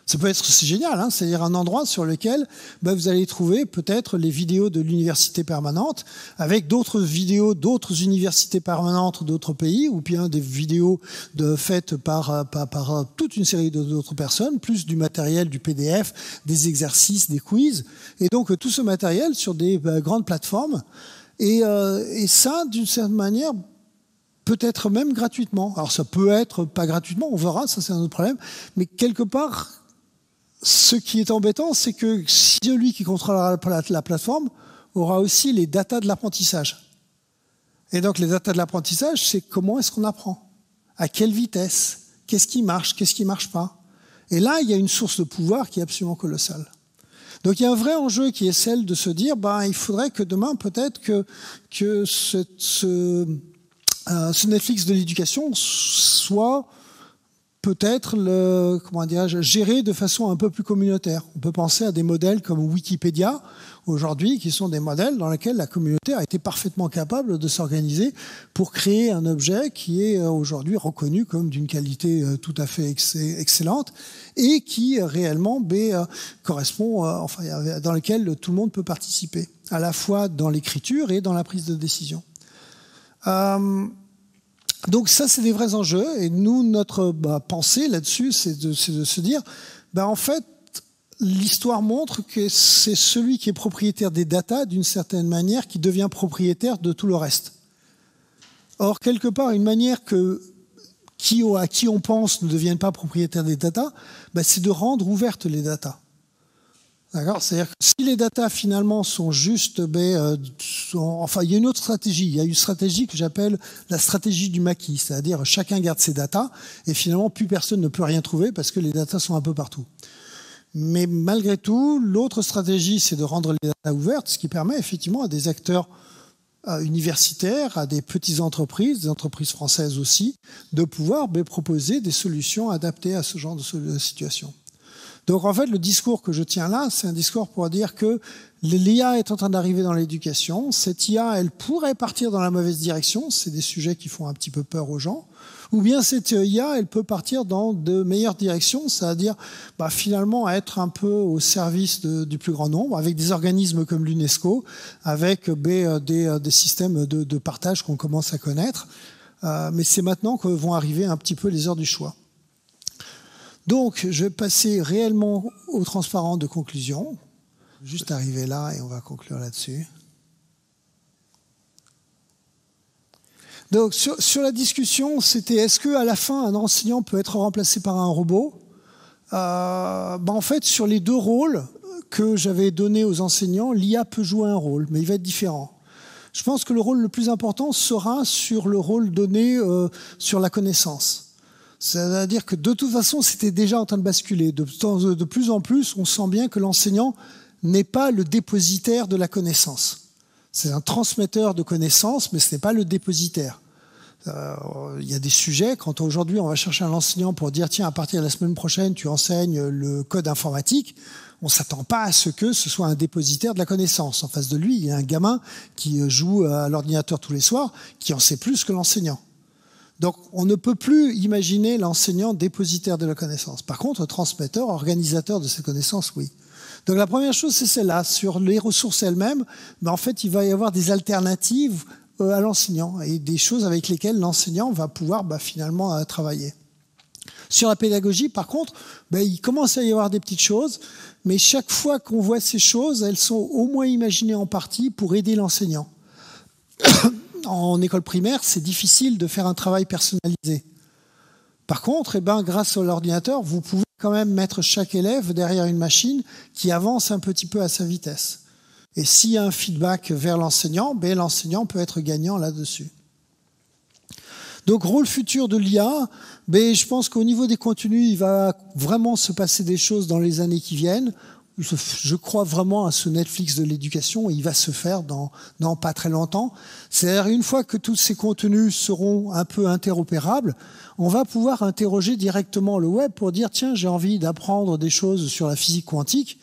Ça peut être génial, hein. c'est-à-dire un endroit sur lequel bah, vous allez trouver peut-être les vidéos de l'université permanente, avec d'autres vidéos d'autres universités permanentes d'autres pays, ou bien des vidéos de, faites par, par, toute une série d'autres personnes, plus du matériel, du PDF, des exercices, des quiz, et donc tout ce matériel sur des bah, grandes plateformes. Et, euh, et ça, d'une certaine manière, peut-être même gratuitement. Alors ça peut être pas gratuitement, on verra, ça c'est un autre problème, mais quelque part ce qui est embêtant, c'est que celui qui contrôlera la plateforme aura aussi les datas de l'apprentissage. Et donc les datas de l'apprentissage, c'est comment est-ce qu'on apprend, à quelle vitesse, qu'est-ce qui marche, qu'est-ce qui marche pas. Et là, il y a une source de pouvoir qui est absolument colossale. Donc il y a un vrai enjeu qui est celle de se dire, bah il faudrait que demain, peut-être que, que ce, ce euh, Netflix de l'éducation soit peut-être le comment gérer de façon un peu plus communautaire. On peut penser à des modèles comme Wikipédia aujourd'hui, qui sont des modèles dans lesquels la communauté a été parfaitement capable de s'organiser pour créer un objet qui est euh, aujourd'hui reconnu comme d'une qualité euh, tout à fait excellente et qui euh, réellement ben, correspond, enfin dans lequel tout le monde peut participer, à la fois dans l'écriture et dans la prise de décision. Donc ça, c'est des vrais enjeux. Et nous, notre bah, pensée là-dessus, c'est de, se dire, bah, en fait, l'histoire montre que c'est celui qui est propriétaire des datas, d'une certaine manière, qui devient propriétaire de tout le reste. Or, quelque part, une manière que qui, à qui on pense ne devienne pas propriétaire des data, bah, c'est de rendre ouvertes les datas. D'accord C'est-à-dire que si les datas finalement sont juste, ben, euh, enfin, il y a une autre stratégie. Il y a une stratégie que j'appelle la stratégie du maquis, c'est-à-dire chacun garde ses datas et finalement plus personne ne peut rien trouver parce que les datas sont un peu partout. Mais malgré tout, l'autre stratégie, c'est de rendre les datas ouvertes, ce qui permet effectivement à des acteurs euh, universitaires, à des petites entreprises, des entreprises françaises aussi, de pouvoir ben, proposer des solutions adaptées à ce genre de situation. Donc en fait, le discours que je tiens là, c'est un discours pour dire que l'IA est en train d'arriver dans l'éducation. Cette IA, elle pourrait partir dans la mauvaise direction. C'est des sujets qui font un petit peu peur aux gens. Ou bien cette IA, elle peut partir dans de meilleures directions, c'est-à-dire bah, finalement être un peu au service du plus grand nombre, avec des organismes comme l'UNESCO, avec euh, euh, des, systèmes de, partage qu'on commence à connaître. Euh, mais c'est maintenant que vont arriver un petit peu les heures du choix. Donc, je vais passer réellement au transparent de conclusion. Juste arriver là et on va conclure là-dessus. Donc, sur, la discussion, c'était est-ce qu'à à la fin, un enseignant peut être remplacé par un robot euh, ben, En fait, sur les deux rôles que j'avais donnés aux enseignants, l'IA peut jouer un rôle, mais il va être différent. Je pense que le rôle le plus important sera sur le rôle donné euh, sur la connaissance cest à dire que de toute façon, c'était déjà en train de basculer. De, plus en plus, on sent bien que l'enseignant n'est pas le dépositaire de la connaissance. C'est un transmetteur de connaissances, mais ce n'est pas le dépositaire. Euh, il y a des sujets, quand aujourd'hui on va chercher un enseignant pour dire tiens, à partir de la semaine prochaine, tu enseignes le code informatique, on ne s'attend pas à ce que ce soit un dépositaire de la connaissance. En face de lui, il y a un gamin qui joue à l'ordinateur tous les soirs, qui en sait plus que l'enseignant. Donc on ne peut plus imaginer l'enseignant dépositaire de la connaissance. Par contre, transmetteur, organisateur de cette connaissance, oui. Donc la première chose, c'est celle-là, sur les ressources elles-mêmes, mais en fait, il va y avoir des alternatives euh, à l'enseignant et des choses avec lesquelles l'enseignant va pouvoir bah, finalement euh, travailler. Sur la pédagogie, par contre, bah, il commence à y avoir des petites choses, mais chaque fois qu'on voit ces choses, elles sont au moins imaginées en partie pour aider l'enseignant en école primaire, c'est difficile de faire un travail personnalisé. Par contre, eh ben, grâce à l'ordinateur, vous pouvez quand même mettre chaque élève derrière une machine qui avance un petit peu à sa vitesse. Et s'il y a un feedback vers l'enseignant, ben, l'enseignant peut être gagnant là-dessus. Donc, rôle futur de l'IA, ben, je pense qu'au niveau des contenus, il va vraiment se passer des choses dans les années qui viennent je, crois vraiment à ce Netflix de l'éducation et il va se faire dans, dans pas très longtemps. C'est-à-dire une fois que tous ces contenus seront un peu interopérables, on va pouvoir interroger directement le web pour dire tiens j'ai envie d'apprendre des choses sur la physique quantique.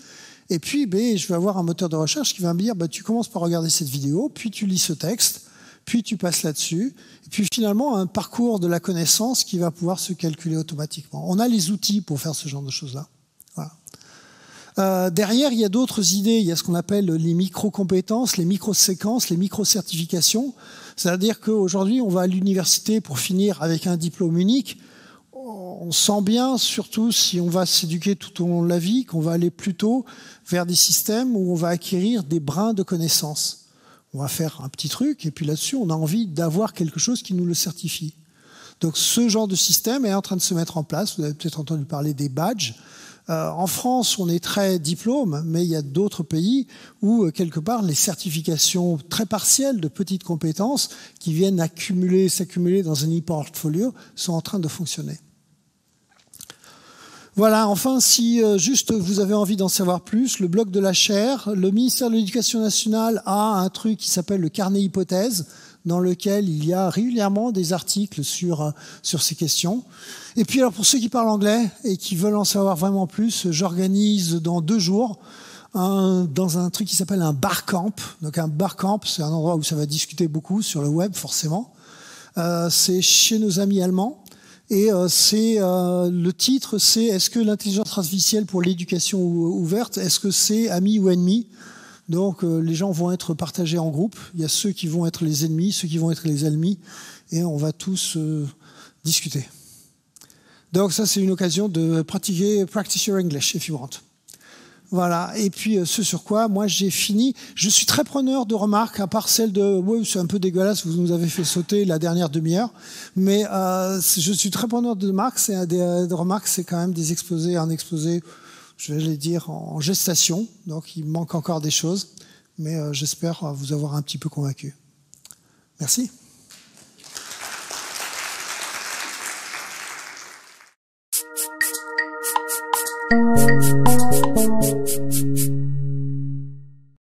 Et puis ben, je vais avoir un moteur de recherche qui va me dire ben, tu commences par regarder cette vidéo, puis tu lis ce texte, puis tu passes là-dessus, et puis finalement un parcours de la connaissance qui va pouvoir se calculer automatiquement. On a les outils pour faire ce genre de choses-là. Euh, derrière, il y a d'autres idées. Il y a ce qu'on appelle les micro-compétences, les micro-séquences, les micro-certifications. C'est-à-dire qu'aujourd'hui, on va à l'université pour finir avec un diplôme unique. On sent bien, surtout si on va s'éduquer tout au long de la vie, qu'on va aller plutôt vers des systèmes où on va acquérir des brins de connaissances. On va faire un petit truc et puis là-dessus, on a envie d'avoir quelque chose qui nous le certifie. Donc ce genre de système est en train de se mettre en place. Vous avez peut-être entendu parler des badges. Euh, en France, on est très diplôme, mais il y a d'autres pays où, euh, quelque part, les certifications très partielles de petites compétences qui viennent accumuler, s'accumuler dans un e-portfolio sont en train de fonctionner. Voilà, enfin, si euh, juste vous avez envie d'en savoir plus, le bloc de la chaire, le ministère de l'Éducation nationale a un truc qui s'appelle le carnet hypothèse dans lequel il y a régulièrement des articles sur, euh, sur ces questions. Et puis alors pour ceux qui parlent anglais et qui veulent en savoir vraiment plus, j'organise dans deux jours dans un truc qui s'appelle un Barcamp. Donc un Barcamp, c'est un endroit où ça va discuter beaucoup sur le web forcément. Euh, c'est chez nos amis allemands. Et euh, c'est le titre, c'est Est-ce que l'intelligence artificielle pour l'éducation ouverte, est-ce que c'est ami ou ennemi donc euh, les gens vont être partagés en groupes. Il y a ceux qui vont être les ennemis, ceux qui vont être les ennemis, et on va tous euh, discuter. Donc ça, c'est une occasion de pratiquer Practice Your English, if you want. Voilà. Et puis, euh, ce sur quoi, moi, j'ai fini. Je suis très preneur de remarques, à part celle de, oui, c'est un peu dégueulasse, vous nous avez fait sauter la dernière demi-heure. Mais je suis très preneur de remarques. C'est remarques, c'est quand même des exposés, un exposé je vais les dire, en gestation. Donc il manque encore des choses, mais euh, j'espère euh, vous avoir un petit peu convaincu. Merci.